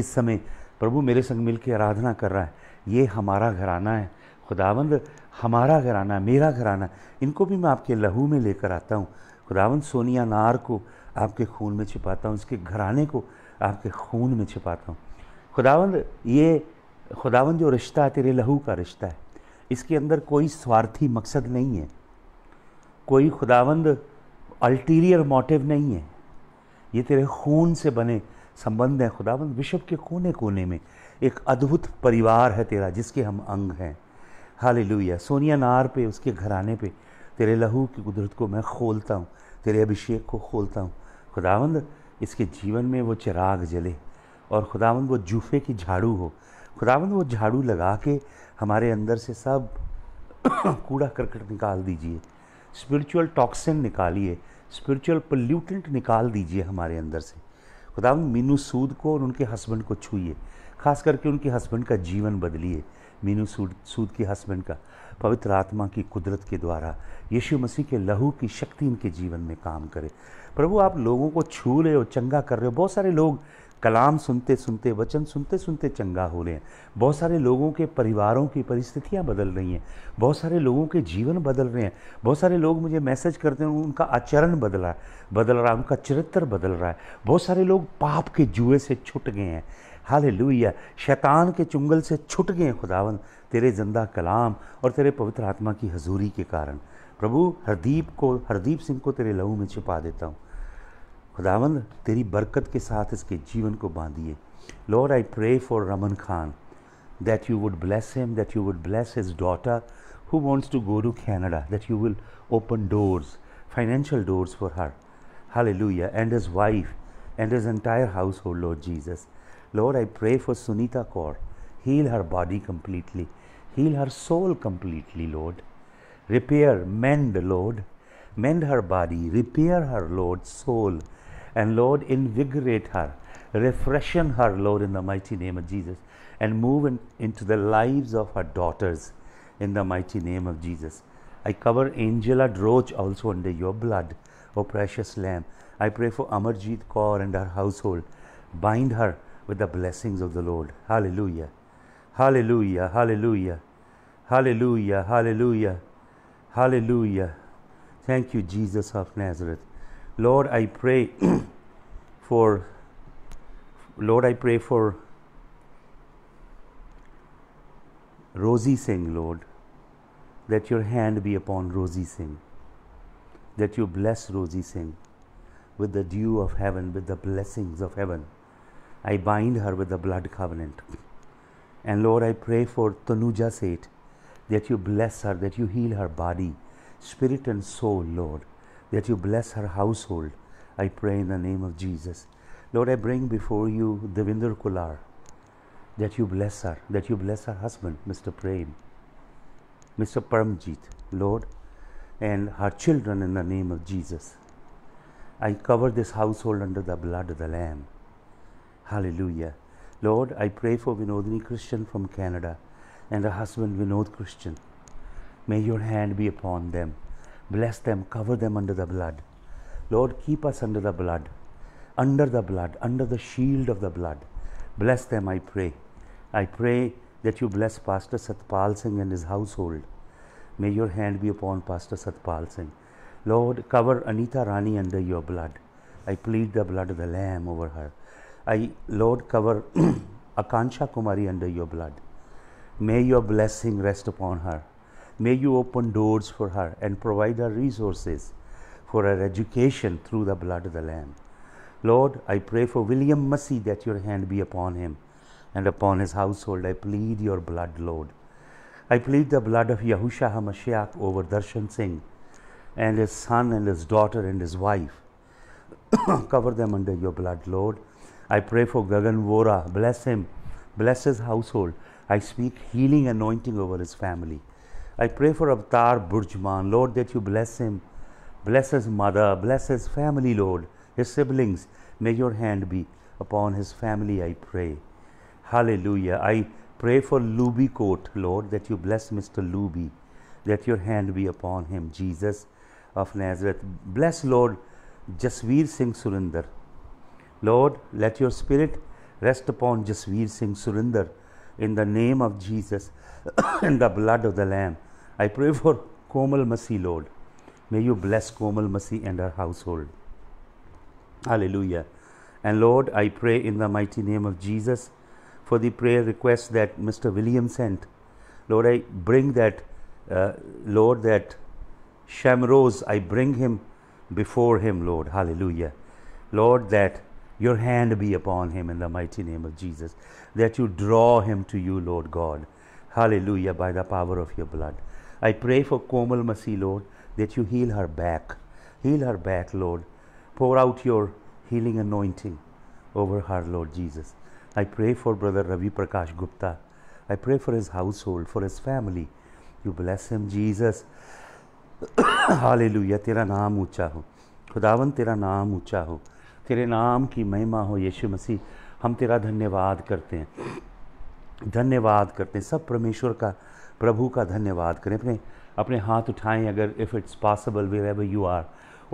इस समय प्रभु मेरे संग मिल के आराधना कर रहा है ये हमारा घराना है खुदावंद हमारा घराना मेरा घराना इनको भी मैं आपके लहू में लेकर आता हूँ खुदावंद सोनिया नार को आपके खून में छिपाता हूँ इसके घराने को आपके खून में छिपाता हूँ खुदावंद ये खुदावंद जो रिश्ता है तेरे लहू का रिश्ता है इसके अंदर कोई स्वार्थी मकसद नहीं है कोई खुदावंद अल्टीरियर मोटिव नहीं है ये तेरे खून से बने संबंध हैं खुदावंद विश्व के कोने कोने में एक अद्भुत परिवार है तेरा जिसके हम अंग हैं लुया सोनिया नार पे उसके घराने पे तेरे लहू की कुदरत को मैं खोलता हूँ तेरे अभिषेक को खोलता हूँ खुदावंद इसके जीवन में वो चिराग जले और खुदावंद वो जूफे की झाड़ू हो खुदावन वो झाड़ू लगा के हमारे अंदर से सब कूड़ा करकट निकाल दीजिए स्पिरिचुअल टॉक्सिन निकालिए स्पिरिचुअल पोल्यूटेंट निकाल दीजिए हमारे अंदर से खुदावन मीनू सूद को और उनके हस्बैंड को छूइए खास करके उनके हस्बैंड का जीवन बदलिए मीनू सूद सूद के हस्बैंड का पवित्र आत्मा की कुदरत के द्वारा यीशु मसीह के लहू की शक्ति इनके जीवन में काम करे प्रभु आप लोगों को छू रहे हो चंगा कर रहे हो बहुत सारे लोग कलाम सुनते सुनते वचन सुनते सुनते चंगा हो रहे हैं बहुत सारे लोगों के परिवारों की परिस्थितियाँ बदल रही हैं बहुत सारे लोगों के जीवन बदल रहे हैं बहुत सारे लोग मुझे मैसेज करते हैं उनका आचरण बदला बदल रहा है उनका चरित्र बदल रहा है बहुत सारे लोग पाप के जुए से छुट गए हैं हाल लुहिया शैतान के चुंगल से छुट गए खुदावन तेरे जिंदा कलाम और तेरे पवित्र आत्मा की हजूरी के कारण प्रभु हरदीप को हरदीप सिंह को तेरे लहू में छिपा देता हूँ खुदावंद तेरी बरकत के साथ इसके जीवन को बांधिए Lord I pray for Raman Khan that you would bless him that you would bless his daughter who wants to go to Canada that you will open doors financial doors for her hallelujah and his wife and his entire household Lord Jesus Lord I pray for Sunita Kaur heal her body completely heal her soul completely Lord repair mend Lord mend her body repair her Lord soul And Lord, invigorate her, refreshen her, Lord, in the mighty name of Jesus, and move in, into the lives of her daughters in the mighty name of Jesus. I cover Angela Droch also under your blood, O precious Lamb. I pray for Amarjeet Kaur and her household. Bind her with the blessings of the Lord. Hallelujah. Hallelujah. Hallelujah. Hallelujah. Hallelujah. Hallelujah. Thank you, Jesus of Nazareth. Lord, I pray for Lord, I pray for Rosie Singh, Lord, that your hand be upon Rosie Singh, that you bless Rosie Singh with the dew of heaven, with the blessings of heaven. I bind her with the blood covenant. And Lord, I pray for Tanuja Seth, that you bless her, that you heal her body, spirit, and soul, Lord that you bless her household. I pray in the name of Jesus. Lord, I bring before you Devinder Kular, that you bless her, that you bless her husband, Mr. Prem, Mr. Paramjit, Lord, and her children in the name of Jesus. I cover this household under the blood of the Lamb. Hallelujah. Lord, I pray for Vinodini Christian from Canada and her husband Vinod Christian. May your hand be upon them. Bless them, cover them under the blood. Lord, keep us under the blood, under the blood, under the shield of the blood. Bless them, I pray. I pray that you bless Pastor Satpal Singh and his household. May your hand be upon Pastor Satpal Singh. Lord, cover Anita Rani under your blood. I plead the blood of the Lamb over her. I, Lord, cover Akansha Kumari under your blood. May your blessing rest upon her. May you open doors for her and provide her resources for her education through the blood of the Lamb. Lord, I pray for William Massey that your hand be upon him and upon his household. I plead your blood, Lord. I plead the blood of Yahusha HaMashiach over Darshan Singh and his son and his daughter and his wife. Cover them under your blood, Lord. I pray for Gagan Vora. Bless him. Bless his household. I speak healing anointing over his family. I pray for Abtar Burjman, Lord, that you bless him. Bless his mother, bless his family, Lord, his siblings. May your hand be upon his family, I pray. Hallelujah. I pray for Luby Court, Lord, that you bless Mr. Luby, that your hand be upon him, Jesus of Nazareth. Bless, Lord, Jasveer Singh Surinder. Lord, let your spirit rest upon Jasveer Singh Surinder in the name of Jesus. and the blood of the Lamb. I pray for Komal Masi, Lord. May you bless Komal Masi and her household. Hallelujah. And Lord, I pray in the mighty name of Jesus for the prayer request that Mr. William sent. Lord, I bring that, uh, Lord, that Shamrose, I bring him before him, Lord. Hallelujah. Lord, that your hand be upon him in the mighty name of Jesus, that you draw him to you, Lord God. Hallelujah, by the power of your blood. I pray for Komal Masi, Lord, that you heal her back. Heal her back, Lord. Pour out your healing anointing over her, Lord Jesus. I pray for Brother Ravi Prakash Gupta. I pray for his household, for his family. You bless him, Jesus. Hallelujah. Tera naam ucha ho. खुदावन tera naam ucha ho. Tere naam ki mahima ho, Yeshu Masi. Hum tera dhanyavaad karte hain. धन्यवाद करते हैं सब परमेश्वर का प्रभु का धन्यवाद करें अपने अपने हाथ उठाएं अगर if it's possible wherever you are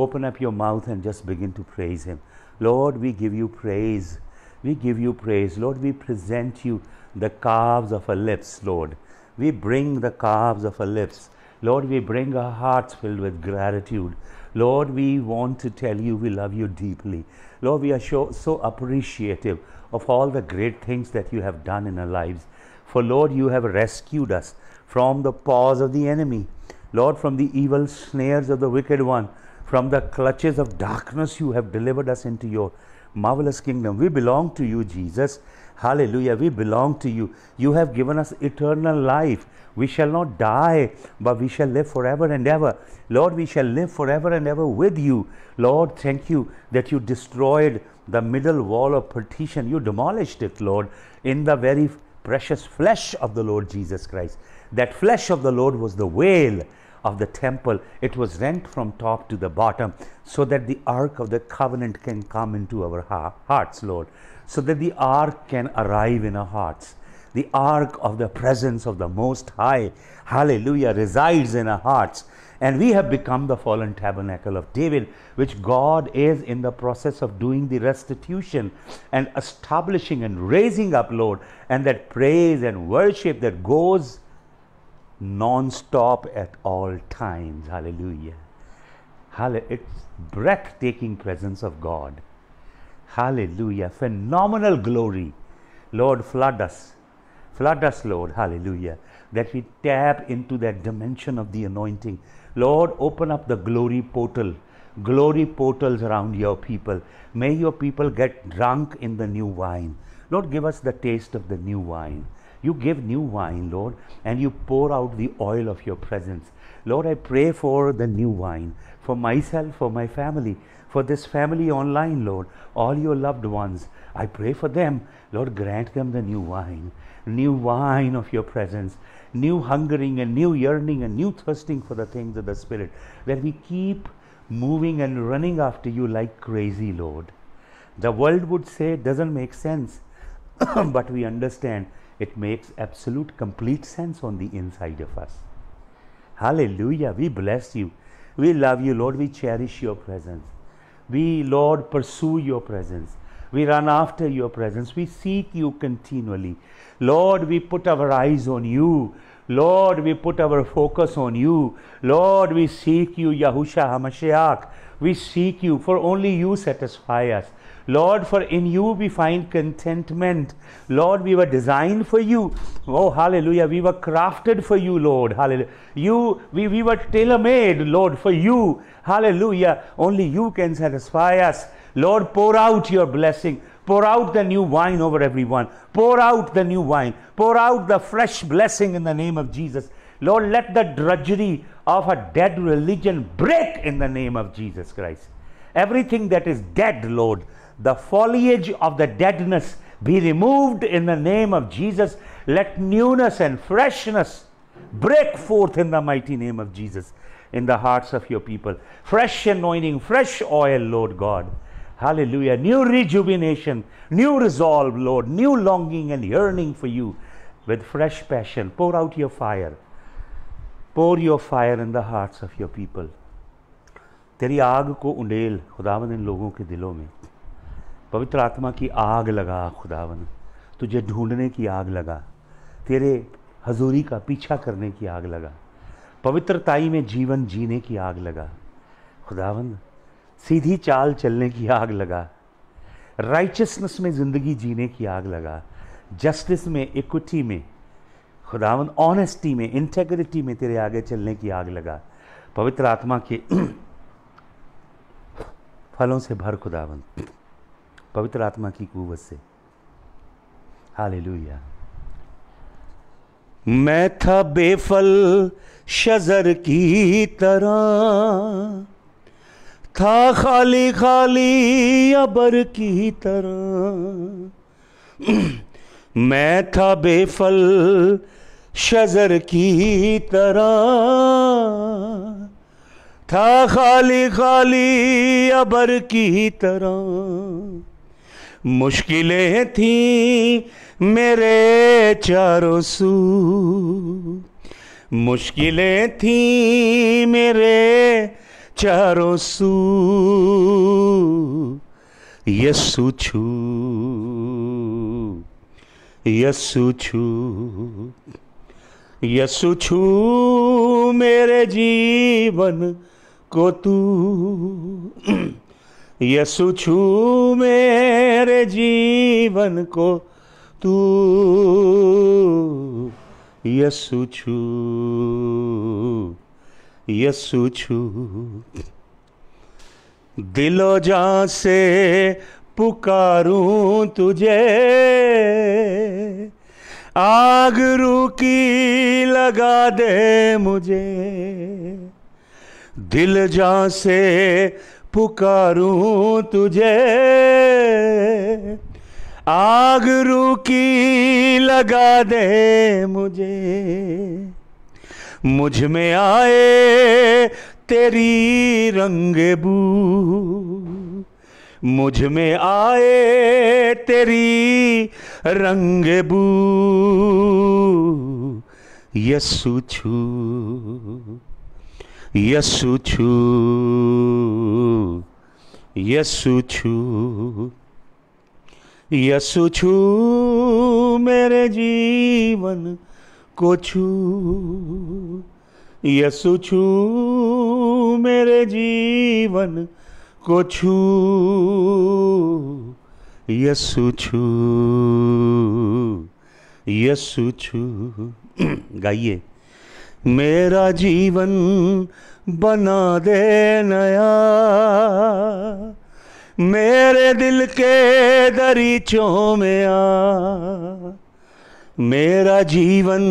open up your mouth and just begin to praise him Lord we give you praise we give you praise Lord we present you the calves of a lips Lord we bring the calves of a lips Lord we bring a heart filled with gratitude Lord we want to tell you we love you deeply Lord we are show so appreciative of all the great things that you have done in our lives. For Lord, you have rescued us from the paws of the enemy, Lord, from the evil snares of the wicked one, from the clutches of darkness, you have delivered us into your marvelous kingdom. We belong to you, Jesus. Hallelujah. We belong to you. You have given us eternal life. We shall not die, but we shall live forever and ever. Lord, we shall live forever and ever with you. Lord, thank you that you destroyed the middle wall of partition. You demolished it, Lord, in the very precious flesh of the Lord Jesus Christ. That flesh of the Lord was the veil of the temple. It was rent from top to the bottom so that the ark of the covenant can come into our hearts, Lord, so that the ark can arrive in our hearts. The ark of the presence of the Most High, hallelujah, resides in our hearts and we have become the fallen tabernacle of David, which God is in the process of doing the restitution and establishing and raising up, Lord. And that praise and worship that goes non stop at all times. Hallelujah. It's breathtaking presence of God. Hallelujah. Phenomenal glory. Lord, flood us. Flood us, Lord. Hallelujah that we tap into that dimension of the anointing. Lord, open up the glory portal, glory portals around your people. May your people get drunk in the new wine. Lord, give us the taste of the new wine. You give new wine, Lord, and you pour out the oil of your presence. Lord, I pray for the new wine, for myself, for my family, for this family online, Lord, all your loved ones. I pray for them. Lord, grant them the new wine, new wine of your presence new hungering and new yearning and new thirsting for the things of the Spirit, that we keep moving and running after you like crazy, Lord. The world would say it doesn't make sense, but we understand it makes absolute complete sense on the inside of us. Hallelujah. We bless you. We love you, Lord. We cherish your presence. We, Lord, pursue your presence. We run after your presence. We seek you continually. Lord, we put our eyes on you. Lord, we put our focus on you. Lord, we seek you, Yahusha HaMashiach. We seek you, for only you satisfy us. Lord, for in you we find contentment. Lord, we were designed for you. Oh, hallelujah. We were crafted for you, Lord. Hallelujah. You, we, we were tailor made, Lord, for you. Hallelujah. Only you can satisfy us. Lord, pour out your blessing. Pour out the new wine over everyone. Pour out the new wine. Pour out the fresh blessing in the name of Jesus. Lord, let the drudgery of a dead religion break in the name of Jesus Christ. Everything that is dead, Lord, the foliage of the deadness be removed in the name of Jesus. Let newness and freshness break forth in the mighty name of Jesus in the hearts of your people. Fresh anointing, fresh oil, Lord God. Hallelujah. New rejuvenation, new resolve, Lord, new longing and yearning for you with fresh passion. Pour out your fire. Pour your fire in the hearts of your people. तेरी आग को उंडेल खुदावन इन लोगों के दिलों में पवित्र आत्मा की आग लगा खुदावन तुझे ढूंढने की आग लगा तेरे हजूरी का पीछा करने की आग लगा पवित्रताई में जीवन जीने की आग लगा खुदावन सीधी चाल चलने की आग लगा राइचसनेस में ज़िंदगी जीने की आग लगा जस्टिस में इक्विटी में खुदावन ऑनेस्टी में इंटेग्रिटी में तेरे आगे चलने की आग लगा पवित्र आत्मा के फलों से भर खुदावन पवित्र आत्मा की कुवत से हालेलुया मैं था बेफल शजर की तरह था खाली खाली अबर की तरह मैं था बेफल शजर की तरह था खाली खाली अबर की तरह मुश्किलें थी मेरे चारों सू मुश्किलें थी मेरे चारों सू यसु छू यसु छू यसु छू मेरे जीवन को तू यसु छू मेरे जीवन को तू यसु छू यसु छू दिलो जा से पुकारूं तुझे आग रुकी लगा दे मुझे दिल जा से पुकारूं तुझे आग रुकी लगा दे मुझे मुझ में आए तेरी रंग बू मुझ में आए तेरी रंग बू यसु छू यसु छू यसु छू यसु छू मेरे जीवन को छू यसु छू मेरे जीवन को छू यसु छू यसु छू गाइए मेरा जीवन बना दे नया मेरे दिल के दरीचों में आ मेरा जीवन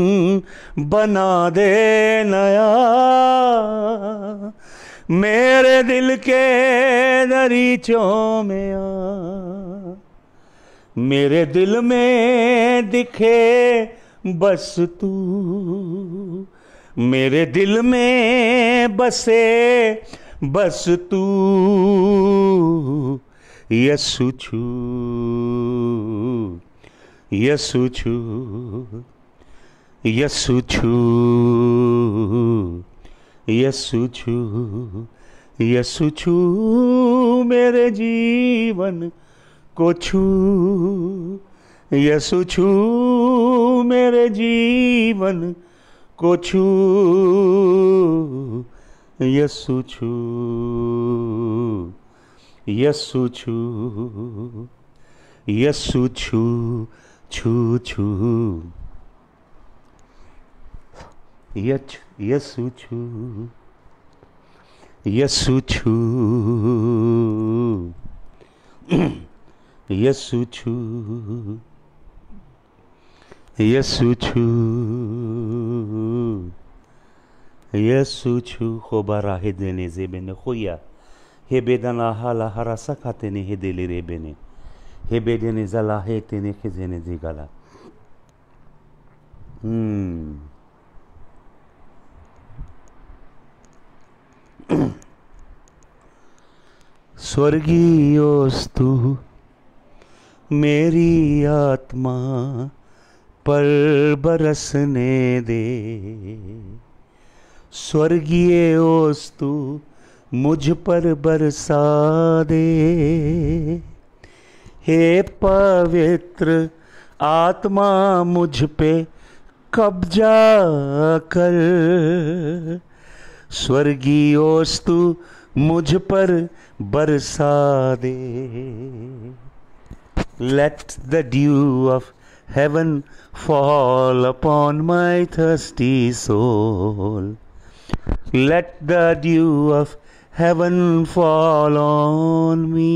बना दे नया मेरे दिल के दरीचों में आ मेरे दिल में दिखे बस तू मेरे दिल में बसे बस तू यसु छू यसु यसुछु यसु छु मेरे जीवन को छू यसु छु मेरे जीवन को छू यसु छू यसु यसु छू छू यच यसु छू यसु छू यसु छू यसु छू यसु छू खोबारा हे देने जेबेने खोया हे बेदना हाला हरा सखाते ने हे देले बेने जला Hebedenize lahetini hizenizi जी Hmm. स्वर्गीय मेरी आत्मा पर बरसने दे स्वर्गीय ओस्तु मुझ पर बरसा दे हे पवित्र आत्मा मुझ पे कब्जा कर स्वर्गीय वस्तु मुझ पर बरसा दे let the dew of heaven fall upon my thirsty soul let the dew of heaven fall on me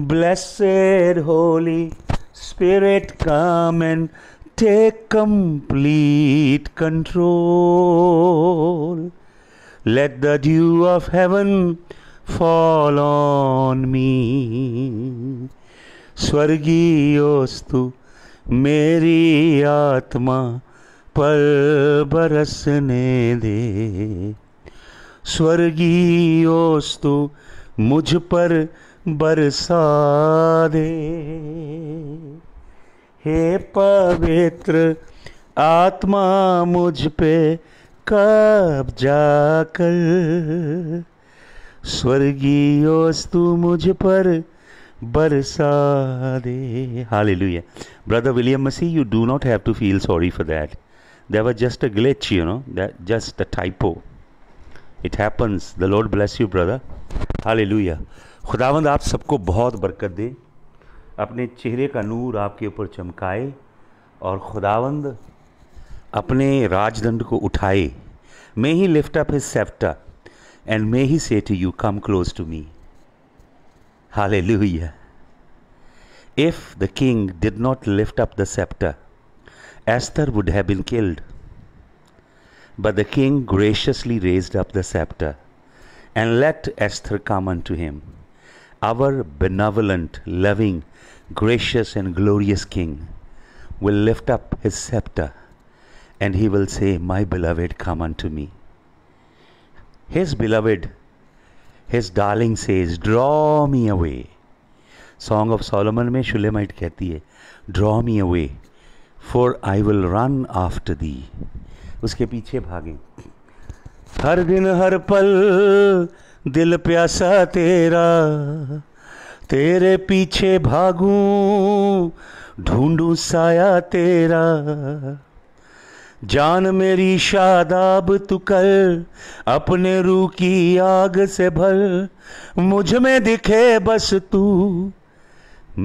Blessed Holy Spirit, come and take complete control. Let the dew of heaven fall on me. स्वर्गीयोस्तु मेरी आत्मा पर बरसने दे स्वर्गीयोस्तु मुझ पर बरसा दे हे पवित्र आत्मा मुझ पे कब जाकर स्वर्गीय वस्तु मुझ पर बरसा दे hallelujah brother William Masih you do not have to feel sorry for that there was just a glitch you know that just a typo it happens the Lord bless you brother लू या खुदावंद आप सबको बहुत बरकत दे अपने चेहरे का नूर आपके ऊपर चमकाए और खुदावंद अपने राजदंड को उठाए may he lift up his scepter and may he say to you come close to me हाल if the king did not lift up the scepter Esther would have been killed but the king graciously raised up the scepter and let Esther come to him our benevolent, loving, gracious, and glorious King will lift up his scepter and he will say, My beloved, come unto me. His beloved, his darling says, Draw me away. Song of Solomon में Shulamite कहती है "Draw me away, for I will run after thee." उसके पीछे भागे हर दिन हर पल दिल प्यासा तेरा तेरे पीछे भागूं ढूंढूं साया तेरा जान मेरी शादाब तू कर अपने रू की आग से भर मुझ में दिखे बस तू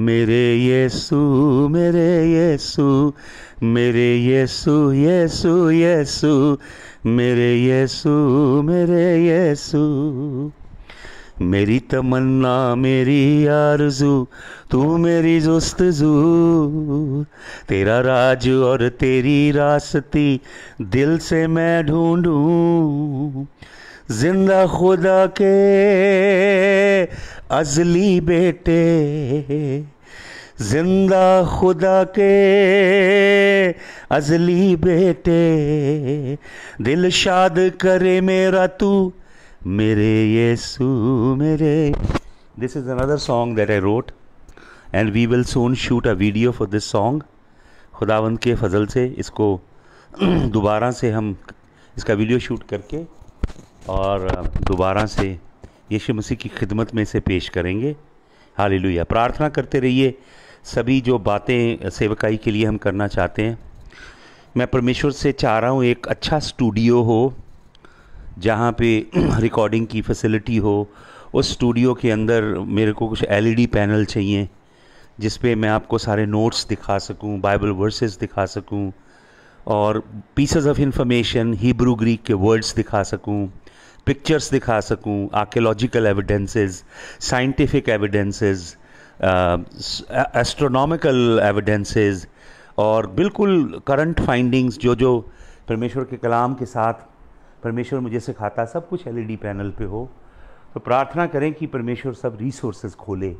मेरे यीशु मेरे यीशु मेरे यीशु यीशु यीशु मेरे यीशु मेरे यीशु मेरी तमन्ना मेरी आरजू तू मेरी जोस्त जू तेरा राज और तेरी रास्ती दिल से मैं ढूंढूं जिंदा खुदा के अजली बेटे जिंदा खुदा के अजली बेटे दिल शाद करे मेरा तू मेरे यीशु मेरे this is another song that I wrote and we will soon shoot a video for this song खुदावंद के फजल से इसको दोबारा से हम इसका वीडियो शूट करके और दोबारा से यीशु मसीह की खिदमत में इसे पेश करेंगे हाल प्रार्थना करते रहिए सभी जो बातें सेवकाई के लिए हम करना चाहते हैं मैं परमेश्वर से चाह रहा हूँ एक अच्छा स्टूडियो हो जहाँ पे रिकॉर्डिंग की फैसिलिटी हो उस स्टूडियो के अंदर मेरे को कुछ एलईडी पैनल e चाहिए जिस पे मैं आपको सारे नोट्स दिखा सकूँ बाइबल वर्सेस दिखा सकूँ और pieces of information Hebrew Greek के वर्ड्स दिखा सकूँ पिक्चर्स दिखा सकूँ archaeological evidences scientific evidences astronomical um, evidences और बिल्कुल करंट फाइंडिंग्स जो जो परमेश्वर के कलाम के साथ परमेश्वर मुझे सिखाता सब कुछ एलईडी पैनल e पे हो तो प्रार्थना करें कि परमेश्वर सब रिसोर्सेज खोले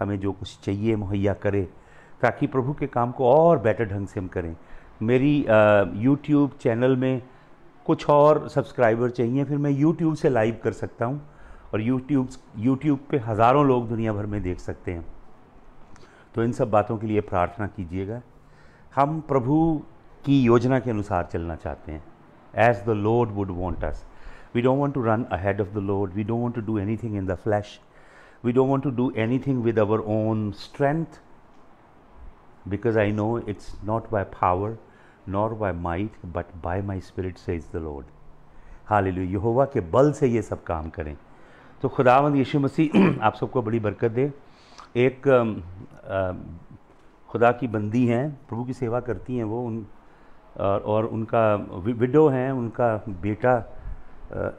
हमें जो कुछ चाहिए मुहैया करे ताकि प्रभु के काम को और बेटर ढंग से हम करें मेरी यूट्यूब चैनल में कुछ और सब्सक्राइबर चाहिए फिर मैं यूट्यूब से लाइव कर सकता हूँ और यूट्यूब यूट्यूब पे हज़ारों लोग दुनिया भर में देख सकते हैं तो इन सब बातों के लिए प्रार्थना कीजिएगा हम प्रभु की योजना के अनुसार चलना चाहते हैं as the Lord would want us we don't want to run ahead of the Lord we don't want to do anything in the flesh we don't want to do anything with our own strength because I because I know it's not by power nor by might but by my spirit says the Lord ये यहोवा के बल से ये सब काम करें तो खुदावंद यीशु मसीह आप सबको बड़ी बरकत दे एक um, खुदा की बंदी हैं प्रभु की सेवा करती हैं वो उन और उनका विडो हैं उनका बेटा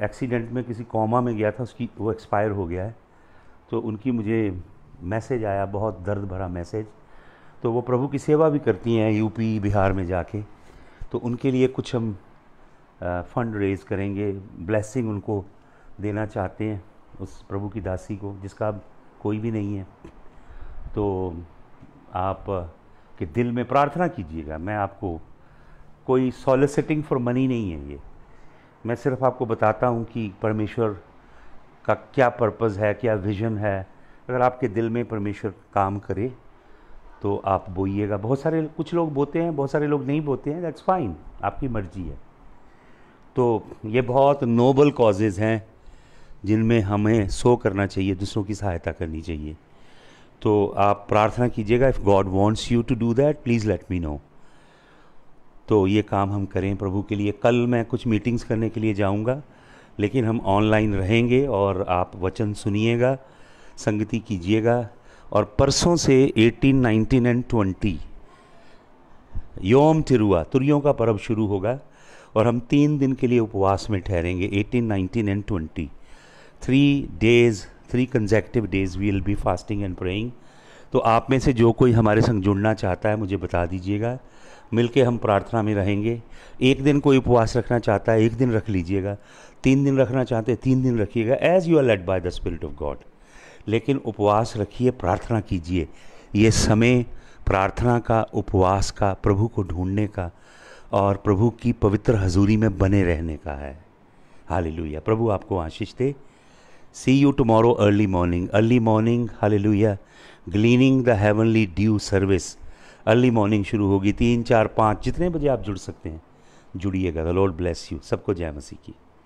एक्सीडेंट में किसी कोमा में गया था उसकी वो एक्सपायर हो गया है तो उनकी मुझे मैसेज आया बहुत दर्द भरा मैसेज तो वो प्रभु की सेवा भी करती हैं यूपी बिहार में जाके तो उनके लिए कुछ हम फ़ंड रेज़ करेंगे ब्लेसिंग उनको देना चाहते हैं उस प्रभु की दासी को जिसका कोई भी नहीं है तो आप के दिल में प्रार्थना कीजिएगा मैं आपको कोई सॉलिसिटिंग फॉर मनी नहीं है ये मैं सिर्फ आपको बताता हूँ कि परमेश्वर का क्या पर्पज़ है क्या विजन है अगर आपके दिल में परमेश्वर काम करे तो आप बोइएगा बहुत सारे कुछ लोग बोते हैं बहुत सारे लोग नहीं बोते हैं दैट्स फाइन आपकी मर्जी है तो ये बहुत नोबल कॉजेज़ हैं जिनमें हमें सो करना चाहिए दूसरों की सहायता करनी चाहिए तो आप प्रार्थना कीजिएगा if God wants you to do that please let me know तो ये काम हम करें प्रभु के लिए कल मैं कुछ मीटिंग्स करने के लिए जाऊंगा लेकिन हम ऑनलाइन रहेंगे और आप वचन सुनिएगा संगति कीजिएगा और परसों से 18, 19 एंड 20 योम तिरुआ तुरियों का पर्व शुरू होगा और हम तीन दिन के लिए उपवास में ठहरेंगे 18, 19 and 20 three days three consecutive days we will be fasting and praying तो आप में से जो कोई हमारे संग जुड़ना चाहता है मुझे बता दीजिएगा मिलके हम प्रार्थना में रहेंगे एक दिन कोई उपवास रखना चाहता है एक दिन रख लीजिएगा तीन दिन रखना चाहते हैं तीन दिन रखिएगा as you are led by the spirit of God लेकिन उपवास रखिए प्रार्थना कीजिए ये समय प्रार्थना का उपवास का प्रभु को ढूंढने का और प्रभु की पवित्र हजूरी में बने रहने का है हाल प्रभु आपको आशीष दे See you tomorrow early morning. Early morning, hallelujah. Gleaning the heavenly dew service. Early morning शुरू होगी तीन चार पाँच जितने बजे आप जुड़ सकते हैं जुड़िएगा द लॉर्ड ब्लेस यू सबको जय मसीह की